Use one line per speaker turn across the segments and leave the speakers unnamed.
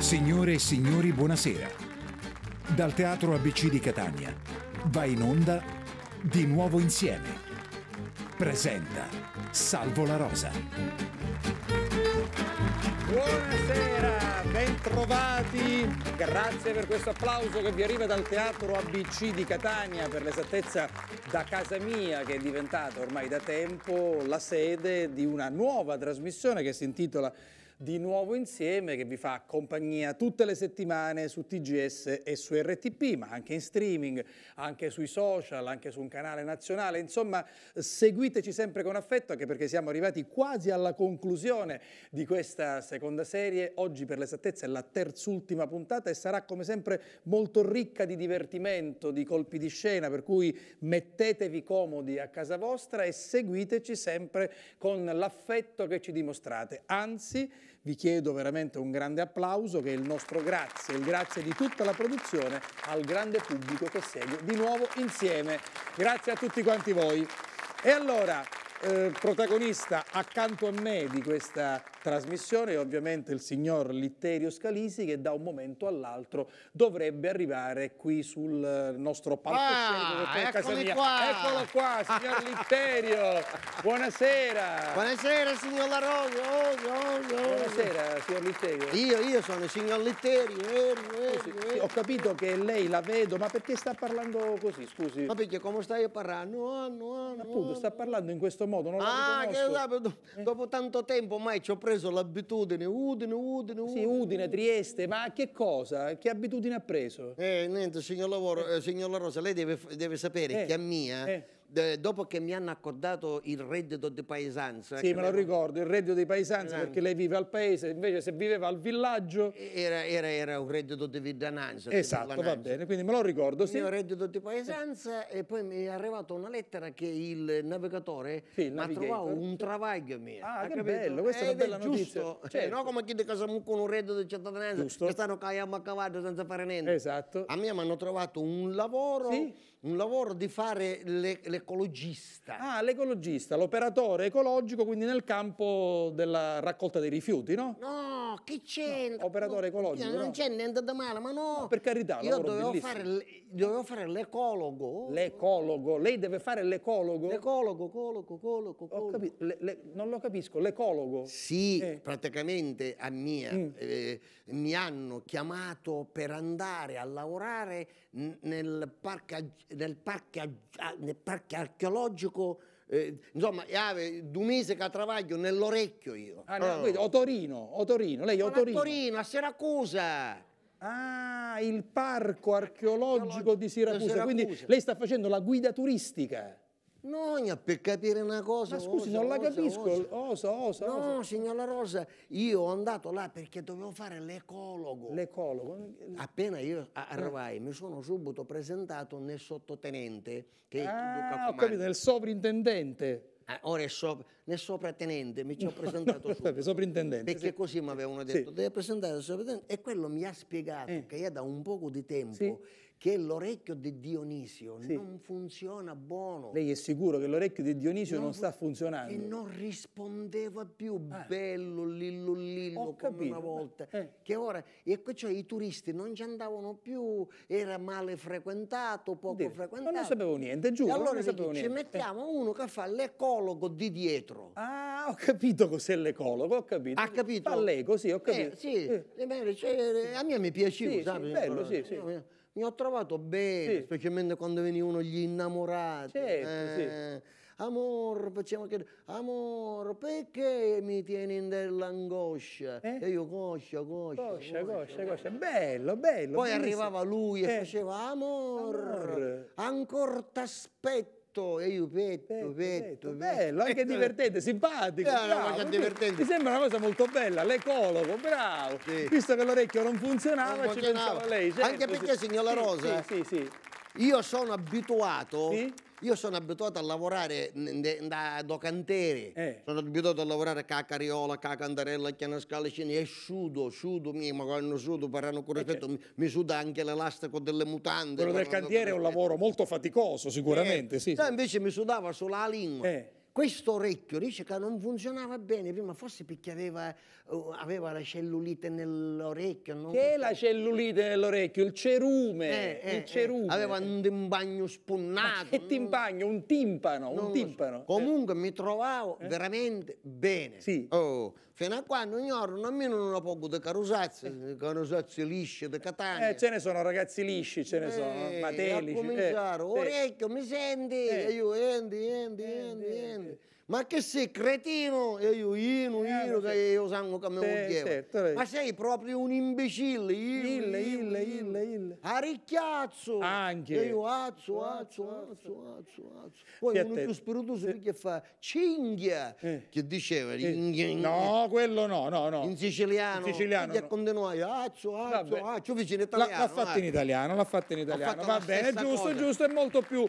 Signore e signori, buonasera. Dal teatro ABC di Catania va in onda di nuovo insieme. Presenta Salvo la Rosa. Buonasera, bentrovati. Grazie per questo applauso che vi arriva dal teatro ABC di Catania, per l'esattezza da casa mia che è diventata ormai da tempo la sede di una nuova trasmissione che si intitola di nuovo insieme che vi fa compagnia tutte le settimane su TGS e su RTP, ma anche in streaming, anche sui social, anche su un canale nazionale. Insomma, seguiteci sempre con affetto anche perché siamo arrivati quasi alla conclusione di questa seconda serie. Oggi per l'esattezza è la terz'ultima puntata e sarà come sempre molto ricca di divertimento, di colpi di scena, per cui mettetevi comodi a casa vostra e seguiteci sempre con l'affetto che ci dimostrate. Anzi, vi chiedo veramente un grande applauso che è il nostro grazie, il grazie di tutta la produzione al grande pubblico che segue di nuovo insieme. Grazie a tutti quanti voi. E allora, eh, protagonista accanto a me di questa trasmissione è ovviamente il signor Litterio Scalisi che da un momento all'altro dovrebbe arrivare qui sul eh, nostro ah, palcoscenico ah, eccolo qua. eccolo
qua signor Litterio buonasera buonasera signor Larogno oh, oh, oh, oh, buonasera signor Litterio io, io sono il signor Litterio eh, eh, scusi,
sì, ho capito che lei la vedo ma perché sta parlando così scusi ma perché come stai parlando no, no, no, appunto sta parlando in questo modo, non ah, lo riconosco. Che, eh. dopo tanto tempo ormai ci ho
preso l'abitudine, Udine, Udine, Udine. Sì, Udine, Trieste, ma che cosa? Che abitudine ha preso? Eh, niente, signor, Lavoro, eh. Eh, signor La Rosa, lei deve, deve sapere eh. che a mia eh dopo che mi hanno accordato il reddito di paesanza. Sì, me lo ricordo,
il reddito di paesanza eh, perché lei vive al paese,
invece se viveva al villaggio... Era, era, era un reddito di vidananza.
Esatto, va bene, quindi me lo ricordo, sì. Il mio reddito
di paesanza e poi mi è arrivata una lettera che il navigatore sì, ha trovato un travaglio mio. Ah, che capito? bello, questa Ed è una bella è notizia. Giusto, eh, certo. no come chi di casa con un reddito di cittadinanza giusto. che stanno caiamo a cavallo senza fare niente. Esatto. A me mi hanno trovato un lavoro... Sì un lavoro di fare
l'ecologista. Ah, l'ecologista, l'operatore ecologico, quindi nel campo della raccolta dei rifiuti, no?
No, che c'entra? No, operatore no, ecologico. Non no. c'è niente di male, ma no. no per
carità, io dovevo bellissimo. fare, l'ecologo. L'ecologo, lei deve fare l'ecologo? L'ecologo, ecologo, ecologo. ecologo. Le, le, non lo capisco, l'ecologo?
Sì, eh. praticamente a mia mm. eh, mi hanno chiamato per andare a lavorare nel parco nel parco, ah, nel parco archeologico eh, insomma, ave Dumise Catravaglio nell'orecchio io. Ah, no, oh. no. O Torino, o Torino, lei o Torino. A Torino, a Siracusa. Ah, il
parco archeologico, archeologico di Siracusa. Siracusa. Quindi lei sta facendo la guida turistica.
Nogna, per capire una cosa... Ma scusi, osa, non la capisco, osa, osa, osa No, signora Rosa, io ho andato là perché dovevo fare l'ecologo. L'ecologo? Appena io arrivai, mi sono subito presentato nel sottotenente. Che ah, ho capito, nel sovrintendente. Ah, ora è sopra, nel sopratenente mi ci ho presentato no, no, Sovrintendente, Perché sì. così mi avevano detto, sì. devi presentare il sovrintendente. E quello mi ha spiegato eh. che io da un poco di tempo... Sì che l'orecchio di Dionisio sì. non funziona buono. Lei è
sicuro che l'orecchio di Dionisio non, non sta
funzionando? E non rispondeva più, ah. bello, lillo, lillo, Ho come capito. una volta. Eh. Che ora, e cioè, i turisti non ci andavano più, era male frequentato, poco Deve. frequentato. Ma non sapevo niente, giuro, e allora non sapevo ci
mettiamo uno che fa l'ecologo di dietro. Ah, ho capito cos'è l'ecologo, ho
capito. Ha capito? Fa lei così, ho eh, capito. Eh, sì, eh. cioè, a me mi piaceva, sì, sai? Sì, bello, eh, sì, sì. Io, mi ho trovato bene, sì. specialmente quando venivano gli innamorati. Certo, eh, sì. Amor, facciamo che... Amor, perché mi tieni in dell'angoscia? Eh? E io coscia, coscia. Coscia, coscia, coscia. Bello, bello. Poi benissimo. arrivava lui e eh. faceva amor, amor. ancora t'aspetto petto, e io petto, petto, petto, Bello, anche divertente,
simpatico. Mi
sembra una cosa molto bella, l'ecologo, bravo. Visto che l'orecchio non funzionava, non ci pensava lei. Anche certo, perché, signora Rosa, io sono abituato io sono abituato a lavorare da docantieri, eh. sono abituato a lavorare con cariola, con la candarella, con la scalicina e sudo, sudo, ma quando sudo, parlano con rispetto, eh, certo. mi, mi suda anche l'elastico delle mutande. Quello del cantiere è un lavoro molto faticoso sicuramente, eh. sì. No, invece mi sudava sulla lingua. Eh questo orecchio dice che non funzionava bene prima, forse perché aveva, eh, aveva la cellulite nell'orecchio. Non... Che è
la cellulite nell'orecchio? Il
cerume. Eh, eh, il eh. cerume. Eh, aveva un timpagno spunnato. che timpagno? Un timpano, un timpano. So. Eh. Comunque mi trovavo veramente bene. Sì. Oh, Fino a quando ignorano, almeno non ho poco di carosazze, eh. carosazze lisce di Catania. Eh, ce ne sono ragazzi lisci, ce ne eh, sono, eh, matelici. A cominciare, eh, orecchio, mi senti? Eh. E io, endi, endi, endi, endi. Ma che sei cretino? E io, eh, io, io, che io sanno come mi voglieva. Ma sei proprio un imbecille. Il, il, il, il. Aricchiazzo. Anche. E io, azzo, azzo, azzo, azzo, azzo. Poi uno più spiritoso perché fa cinghia, eh. che diceva. No, quello
no, no, no. In siciliano. In siciliano. Che
continuai, azzo, azzo, azzo, vicino italiano. L'ha fatta in italiano, l'ha fatta in italiano. Va bene, giusto,
giusto, è molto più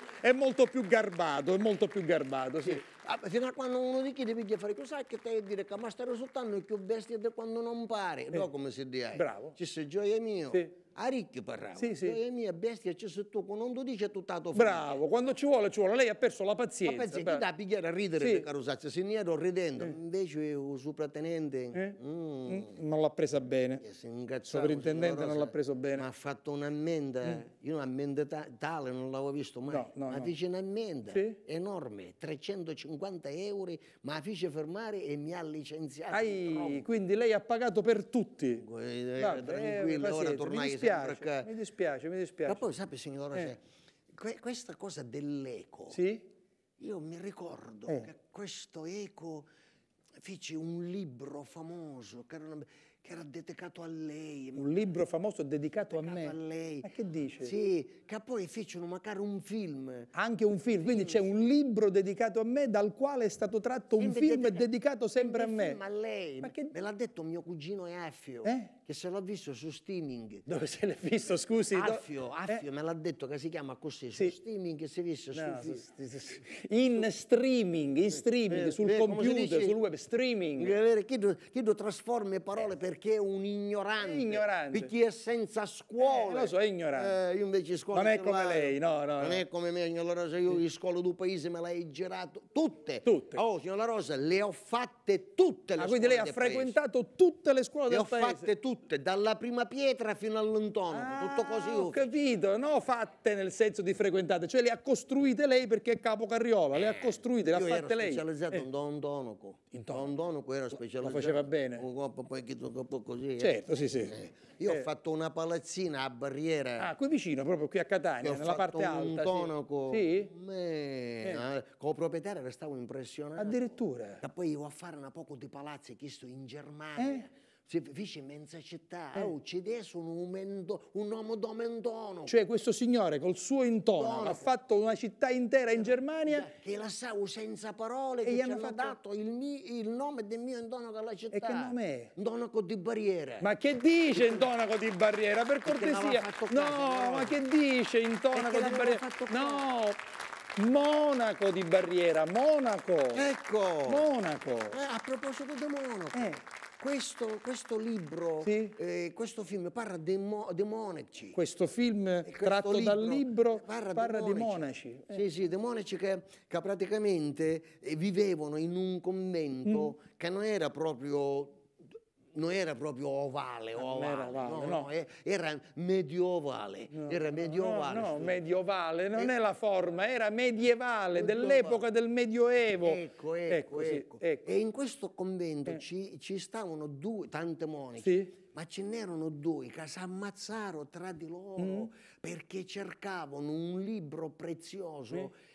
garbato, è molto
più garbato, sì. Ah, fino a quando uno di chiede, piglia fare cosa che te dire che ma sta risultando più bestia di quando non pare. Sì. Eh, no, come si dice. Bravo. Ci sei gioia mia Sì a ricchi parliamo. Sì, sì. E eh, mia bestia c'è se tu non tu dici è tuttato finito. Bravo, quando ci vuole ci vuole, lei ha perso la pazienza. La pazienza, ti dà a pigliare a ridere sì. Carosazza, se ne ero ridendo. Eh. Invece il sopratenente... Eh. Mm. mm. Non l'ha presa bene. Il sovrintendente non l'ha preso bene. Ma ha fatto un'ammenda, mm. Eh. io un'ammenda tale non l'avevo visto mai. No, no, ma no. fece un'ammenda sì. enorme, 350 euro, ma fece fermare e mi ha licenziato. Ai,
quindi lei ha pagato per tutti. Guarda, eh, tranquillo, eh, ora tornai sempre dispiace, che... mi
dispiace, mi dispiace. Ma poi, sapete, signora, eh. que questa cosa dell'eco, sì? io mi ricordo eh. che questo eco fece un libro famoso che era, una... che era dedicato a lei.
Un libro famoso dedicato, dedicato a me? A lei. Ma che dice? Sì, che poi fecero magari un film. Anche un film, quindi c'è un libro dedicato a me dal quale è stato tratto un film dedicato sempre a me. Ma
lei, me l'ha detto mio cugino Effio. Eh? che se l'ho visto su streaming. Dove se l'è visto, scusi? Affio, Affio eh? me l'ha detto che si chiama così, sì. su streaming che si visse no, su, su, In su,
streaming,
in eh, streaming, eh, sul eh, computer, sul web, streaming. Eh, chiedo, chiedo trasformi parole eh. perché è un ignorante. ignorante. Chi è senza scuola. lo so, è ignorante. io invece scuola. Non è come lei, no, no. Non no. è come me, signora Rosa, io sì. scuola del paese me l'hai girato tutte. Tutte. Oh, signora Rosa, le ho fatte tutte le ah, scuole quindi lei ha frequentato tutte le scuole le del paese. Le ho fatte tutte tutte, dalla prima pietra fino all'intonaco, ah, tutto così.
Ho oh. capito, no fatte nel senso di frequentate, cioè le ha costruite lei perché è capo Carriola, eh, le ha eh, costruite, le ha fatte lei. Io ero specializzato eh. in
Don Donoco, in Don Donoco era specializzato. Lo faceva bene. Poi così. Eh. Certo, eh. sì, sì. Eh, io ho fatto una palazzina a barriera. Ah, qui vicino, proprio qui a Catania, nella parte alta. un tonaco. Sì? sì? Eh. Con il proprietario restavo impressionato. Addirittura. Da poi io a fare una poco di palazzi, chiesto in Germania. Eh? si fece città, eh. oh, un, mendo, un uomo domendono. Cioè
questo signore col suo intono ha fatto una città intera in Germania. Da,
che la sa senza parole, e che gli hanno fatto... dato il, mi, il, nome del mio intono della città. E che nome è? Intonaco di Barriera.
Ma che dice intonaco di Barriera? Per cortesia. Caso, no, no, ma che dice intonaco di Barriera? No, Monaco di Barriera, Monaco. Ecco. Monaco. Eh,
a proposito di Monaco. Eh. Questo, questo libro, sì. eh, questo film parla dei de monaci. Questo film questo tratto libro dal libro parla, parla dei monaci. monaci. Eh. Sì, sì, dei monaci che, che praticamente eh, vivevano in un convento mm. che non era proprio non era proprio ovale, ovale, era, ovale no, no. No, era eh, mediovale,
era mediovale. No, medioevale, non e... Eh. è la forma, era medievale, eh, dell'epoca
del Medioevo. Ecco, ecco, ecco, ecco. ecco. E in questo convento eh. ci, ci, stavano due, tante monache, sì. ma ce n'erano due che si ammazzarono tra di loro mm. perché cercavano un libro prezioso. Sì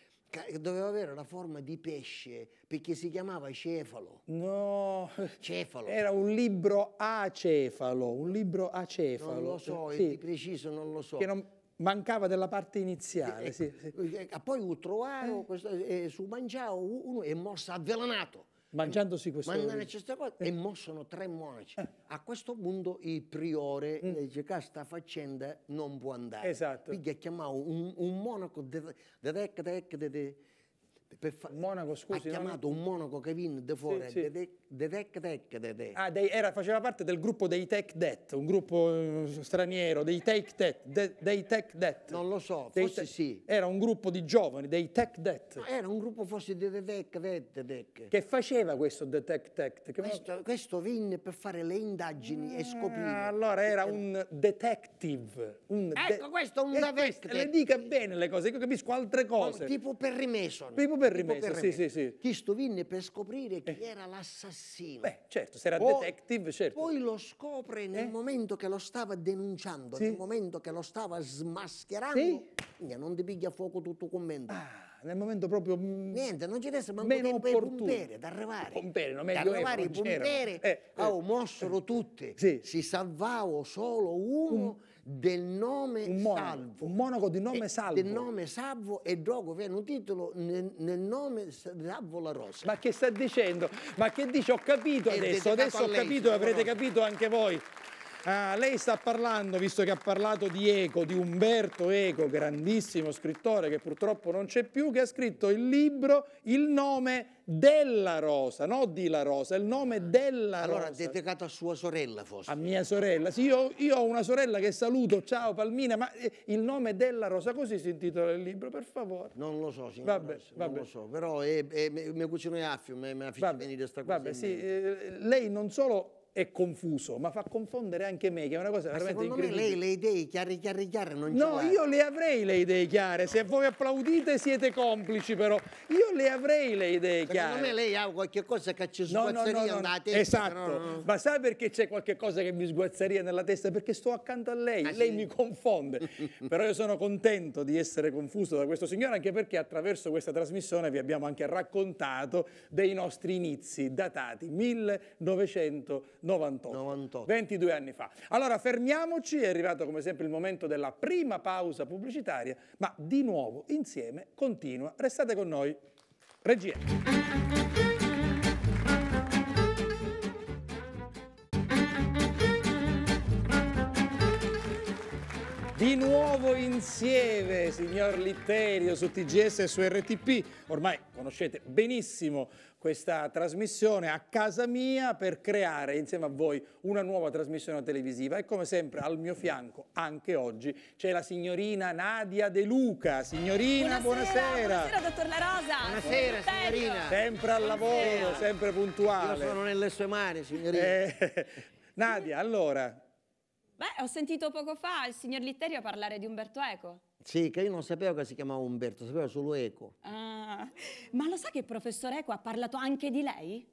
doveva avere la forma di pesce perché si chiamava Cefalo.
No, Cefalo. Era un libro acefalo, un libro acefalo. Non lo so, sì. di
preciso non lo so. Che non
mancava della parte iniziale. Eh, eh sì, sì. Eh, eh, poi lo trovavo, eh. questo, eh, su
mangiavo uno è morso avvelenato mangiandosi questo mangiandosi questa cosa eh. e mo sono tre monaci eh. a questo punto il priore mm. dice che sta faccenda non può andare esatto quindi ha chiamato un, un monaco de, de, de, de, de, de, de, per fa- monaco scusi ha chiamato non... un monaco che viene da fuori sì, sì. De, de, The Tech Tech The Tech. Ah,
dei, era, faceva parte del gruppo dei Tech Death, un gruppo eh, straniero, dei Tech Death, de, dei Tech Death. Non lo so, dei forse te, sì. Era un gruppo di giovani, dei Tech Death. No, era un gruppo
forse di The Tech Death, The Tech. Che faceva questo The Tech Death? Questo, ma... questo venne per fare le indagini ah, e scoprire. Allora era
un detective.
Un ecco, de...
questo è un eh, detective. Le dica bene le cose, io capisco altre oh, cose. No, tipo
Perry Mason. Tipo Perry Mason, sì, sì, sì. Chi venne per scoprire chi eh. era l'assassino ragazzino. Beh,
certo, se era poi, detective, certo.
Poi lo scopre nel eh? momento che lo stava denunciando, sì. nel momento che lo stava smascherando. Sì. Quindi non ti piglia fuoco tutto commento. Ah, nel momento proprio... Mh, mm, Niente, non ci resta manco tempo ai pomperi ad arrivare. Pomperi, non meglio arrivare i pomperi, eh, eh. oh, mossero tutti. Sì. Si salvavo solo uno... Mm del nome un monaco, salvo. Un monaco di nome e, eh, salvo. Del nome salvo e dopo viene un titolo nel, nel, nome salvo la rosa. Ma
che sta dicendo? Ma che dice? Ho capito è adesso, adesso ho lei, capito, avrete capito anche voi. Ah, lei sta parlando, visto che ha parlato di Eco, di Umberto Eco, grandissimo scrittore che purtroppo non c'è più, che ha scritto il libro Il nome della rosa, non di la rosa, il nome ah, della allora, rosa. Allora,
dedicato a sua sorella forse.
A mia sorella, sì, io, io, ho una sorella che saluto, ciao Palmina, ma eh, il nome della rosa, così si intitola il libro, per favore. Non lo so, signor vabbè, vabbè. non lo so, però è, è, è, mio cugino è affio, mi ha fatto venire questa cosa. Vabbè, sì, eh, lei non solo è confuso, ma fa confondere anche me, che è una cosa ma veramente secondo incredibile. Secondo lei le idee chiare, chiare, chiare
non No, io
le avrei le idee chiare, se voi applaudite siete complici però, io le avrei le idee chiare. Secondo me
lei ha qualche cosa che ci sguazzeria no, no, no, nella testa. Esatto,
ma sai perché c'è qualche cosa che mi sguazzeria nella testa? Perché sto accanto a lei, ah, lei sì? mi confonde. però io sono contento di essere confuso da questo signore, anche perché attraverso questa trasmissione vi abbiamo anche raccontato dei nostri inizi datati 1900 98, 98. 22 anni fa. Allora fermiamoci, è arrivato come sempre il momento della prima pausa pubblicitaria, ma di nuovo insieme continua. Restate con noi. Regia. di nuovo insieme, signor Litterio, su TGS e su RTP. Ormai conoscete benissimo questa trasmissione a casa mia per creare insieme a voi una nuova trasmissione televisiva e come sempre al mio fianco anche oggi c'è la signorina Nadia De Luca. Signorina, buonasera. Buonasera, buonasera
dottor La Rosa. Buonasera, buonasera signorina. Sempre al lavoro,
sempre puntuale. Io sono nelle sue mani, signorina. Eh,
Nadia, allora,
Beh, ho sentito poco fa il signor Litterio parlare di Umberto Eco.
Sì, che io non sapevo che si chiamava Umberto, sapevo solo Eco.
Ah, ma lo sa che il professor Eco ha parlato anche di lei?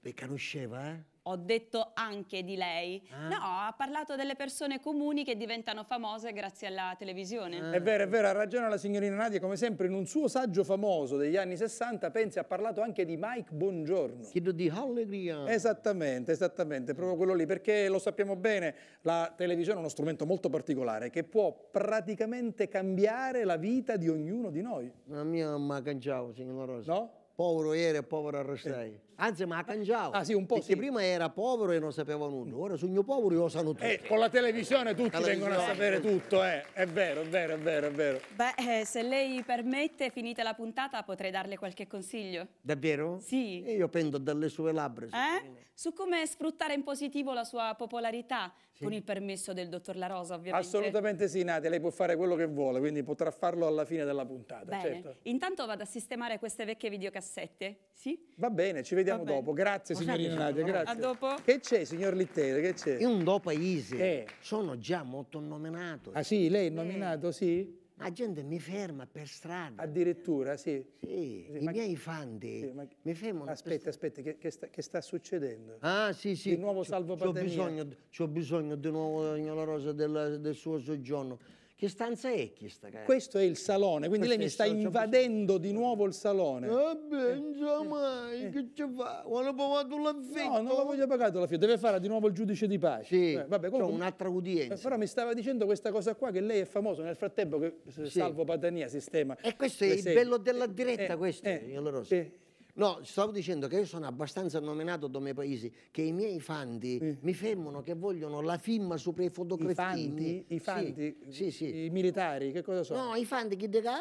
Beh, conosceva, eh?
ho detto anche di lei. Ah. No, ha parlato delle persone comuni che diventano famose grazie alla televisione. Ah. È
vero, è vero, ha ragione la signorina Nadia, come sempre in un suo saggio famoso degli anni 60, pensi, ha parlato anche di Mike Buongiorno. Chiedo di allegria. Esattamente, esattamente, proprio quello lì, perché lo sappiamo bene, la televisione è uno strumento molto particolare che può praticamente cambiare la vita di ognuno di noi.
La mia mamma cangiava, signora Rosa. No? Povero ieri e povero arrestai. Eh. Anzi, ma ha cangiato. Ah, sì, un po' Perché sì. prima era povero e non sapeva nulla. Ora sogno povero lo sanno eh, tutti. Eh, con la televisione tutti televisione. vengono a sapere tutto, eh. È vero, è vero, è vero, è vero.
Beh, eh, se lei permette, finita la puntata, potrei darle qualche consiglio.
Davvero? Sì. io prendo dalle sue labbra.
Eh? Su come sfruttare in positivo la sua popolarità. Sì. Con il permesso del dottor La Rosa, ovviamente. Assolutamente
sì, Nadia, lei può fare quello che vuole, quindi potrà farlo alla fine della puntata. Bene. Certo.
Intanto vado a sistemare queste vecchie videocassette, sì?
Va bene, ci vediamo bene. dopo. Grazie, Cosa signorina Nadia, grazie. A dopo. Che c'è, signor Littere, che c'è? È un dopo Easy, Eh.
Sono già molto nominato. Ah sì, lei è nominato, eh. sì? La gente mi ferma per strada.
Addirittura, sì.
Sì, sì i miei fanti sì, ma... mi fermano. Aspetta,
aspetta, che, che, sta, che, sta,
succedendo? Ah, sì, sì. Di nuovo salvo pandemia. C'ho bisogno, bisogno di nuovo, signora Rosa, del, del suo soggiorno. Che stanza è questa? Questo è il salone, quindi questo lei mi sta invadendo questo. di nuovo il salone.
Vabbè, insomma, eh. che ci fa? Vuole pagato l'affitto? No, non la voglio pagato l'affitto, deve fare di nuovo il giudice di pace. Sì, eh, vabbè, comunque, un'altra eh, udienza. Però mi stava dicendo questa cosa qua, che lei è famoso
nel frattempo che eh, sì. Salvo Patania sistema.
E questo è il bello della
diretta, eh, questo, eh, signor Rossi. No, stavo dicendo che io sono abbastanza nominato dome paesi che i miei fanti sì. Mm. mi fermano che vogliono la firma sopra i fotografini. I fanti? I, sì, sì, I militari, che cosa sono? No, i fanti che dicono...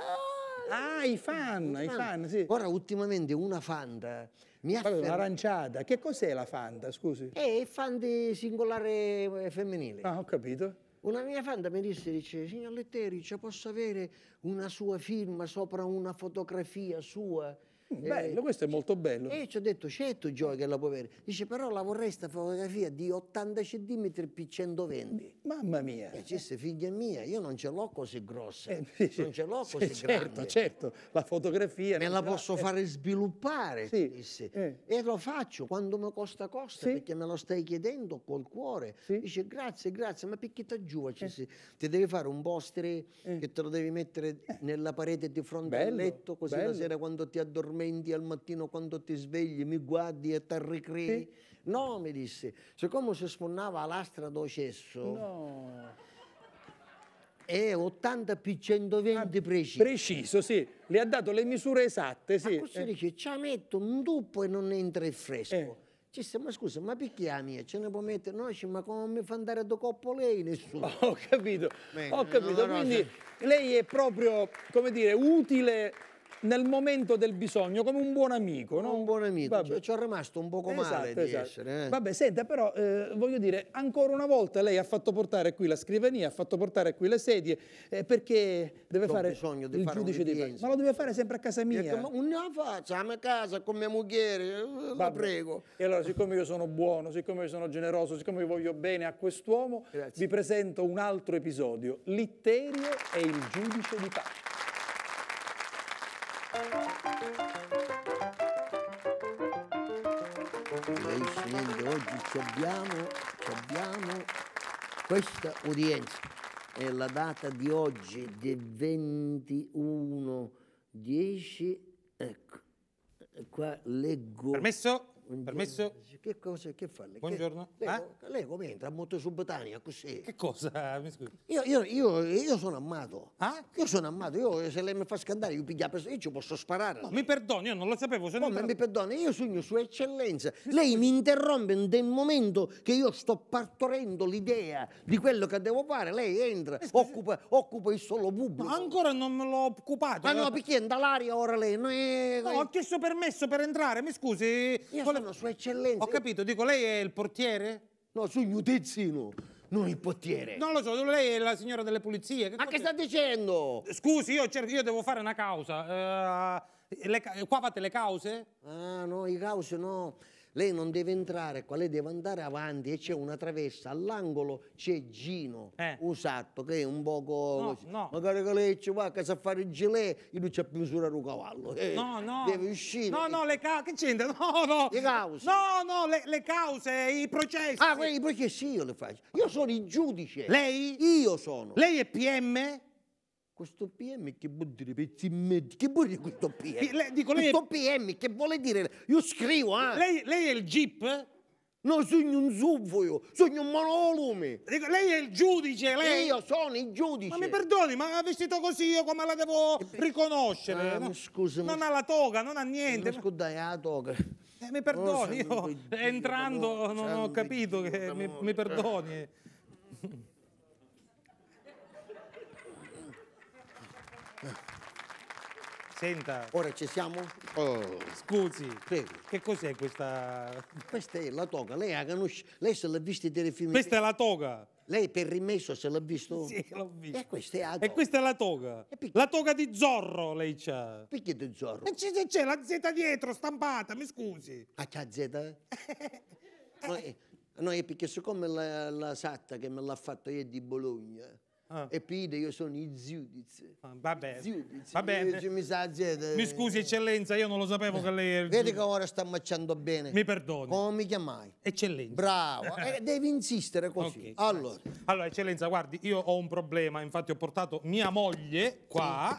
Ah! ah, i fan, i fan, sì. Ora ultimamente una fanta mi ha Vabbè, un'aranciata. Che cos'è la fanta, scusi? È il fanta singolare eh, femminile. Ah, ho capito. Una mia fanta mi disse, dice, signor Letteri, posso avere una sua firma sopra una fotografia sua? Bello, questo è cioè, molto bello. E ci ho detto, certo Gioia che la puoi avere. Dice, però la vorrei sta fotografia di 80 cm P120. Mamma mia. E disse, figlia mia, io non ce l'ho così grossa, eh, non ce l'ho così certo, grande. Certo, certo, la fotografia... Me la posso eh. fare sviluppare, sì. disse. Eh. E lo faccio, quando mi costa costa, sì. perché me lo stai chiedendo col cuore. Sì. Dice, grazie, grazie, ma perché ti giù? Eh. Ti devi fare un postere eh. che te lo devi mettere nella parete di fronte bello, al letto, così bello. la sera quando ti addormenti addormenti al mattino quando ti svegli, mi guardi e ti ricrei? No, mi disse, siccome si sfonnava l'astra d'ocesso...
No
E 80 più 120 ah, preciso. Preciso, sì. Le ha dato le misure esatte, sì. Ma questo eh. dice, ci metto un duppo e non entra il fresco. Eh. Ci dice, ma scusa, ma perché la mia? Ce ne può mettere? No, dice, ma come mi fa andare a coppo lei? Nessuno.
Ho capito, Beh, ho capito. No, no, Quindi no. lei è proprio, come dire, utile nel momento del bisogno, come un buon amico. No? Un buon amico, cioè, ci ho rimasto un poco esatto, male esatto. Essere, eh. Vabbè, senta, però eh, voglio dire, ancora una volta lei ha fatto portare qui la scrivania, ha fatto portare qui le sedie, eh, perché deve Don fare il fare giudice di pace. Ma lo deve fare sempre a casa
mia. Perché, ma una faccia,
a me casa, con mia moglie, eh, la Vabbè. prego. E allora, siccome io sono buono, siccome io sono generoso, siccome io voglio bene a quest'uomo, vi presento un altro episodio, Litterio
e il giudice di pace. Lei studente, oggi abbiamo, abbiamo questa udienza, è la data di oggi, del 21, 10, ecco, qua leggo... Permesso? Permesso? Che cosa, che fa? Buongiorno. Che, lei, ah? eh? lei come entra a Monte Subatania così? Che cosa? Mi scusi. Io, io, io, io sono amato. Ah? Io sono amato, io, se lei mi fa scandare io, piglia, io ci posso sparare. No, mi perdoni, io non lo sapevo. Se no, per... mi perdoni, io sogno sua eccellenza. Lei mi interrompe nel momento che io sto partorendo l'idea di quello che devo fare. Lei entra, occupa, occupa, il solo pubblico. Ma ancora non me l'ho occupato. Ma no, perché è dall'aria ora lei? No, è... no, ho chiesto
permesso per entrare, mi scusi. Io fenomeno, sua eccellenza. Ho capito, dico, lei è il portiere?
No, sono io tezzino, non il portiere.
Non lo so, lei è la signora delle pulizie. Che Ma che sta
dicendo?
Scusi, io, cerco, io devo fare una causa. Uh, le, qua fate le
cause? Ah, no, i cause no lei non deve entrare qua, lei deve andare avanti e c'è una traversa, all'angolo c'è Gino eh. Usatto che è un poco... No, no. Magari che lei ci va a casa a fare il gilet, io non c'è più misura un cavallo. Eh, no, no. Deve uscire. No, no, le cause... Che c'entra? No, no. Le cause.
No, no, le, le cause, i processi. Ah,
quei, i processi io le faccio. Io sono il giudice. Lei? Io sono. Lei è PM? Questo PM che vuol dire pezzimenti? Che vuol dire questo PM? Le, dico, questo PM che vuole dire? Io scrivo, eh? Lei, lei è il GIP? No, sogno un zuppo io, sogno un monolume. Dico, lei è il giudice, lei... Io sono il giudice. Ma mi perdoni,
ma vestito così io come la devo eh riconoscere? Ah, no? Scusa. Non ha la toga, non ha niente. Ma
scusa, la toga. Eh,
mi perdoni, oh, io entrando non ho capito, che mi, mi perdoni.
Senta. Ora ci siamo? Oh. Scusi. Prego. Che cos'è questa? Questa è la toga. Lei, ha conosce... Lei se l'ha vista delle film. Questa è la toga. Lei per rimesso se l'ha visto? Sì, l'ho visto. E questa è la toga. E
questa è la toga. La toga di Zorro lei c'ha. Perché di Zorro? E c'è, c'è la Z dietro, stampata, mi scusi.
Ah, c'ha Z? no, è, no, è perché siccome la, la satta che me l'ha fatto io di Bologna Ah. E pide, io sono i Ziudiz. Ah, vabbè. Ziudiz. vabbè. Io, mi, mi scusi, eccellenza, io non lo sapevo
che lei era. Vedi che ora sta macciando bene. Mi perdoni. Come mi chiamai? Eccellenza. Bravo, eh,
devi insistere così. Okay. Allora.
allora. eccellenza, guardi, io ho un problema. Infatti, ho portato mia moglie qua.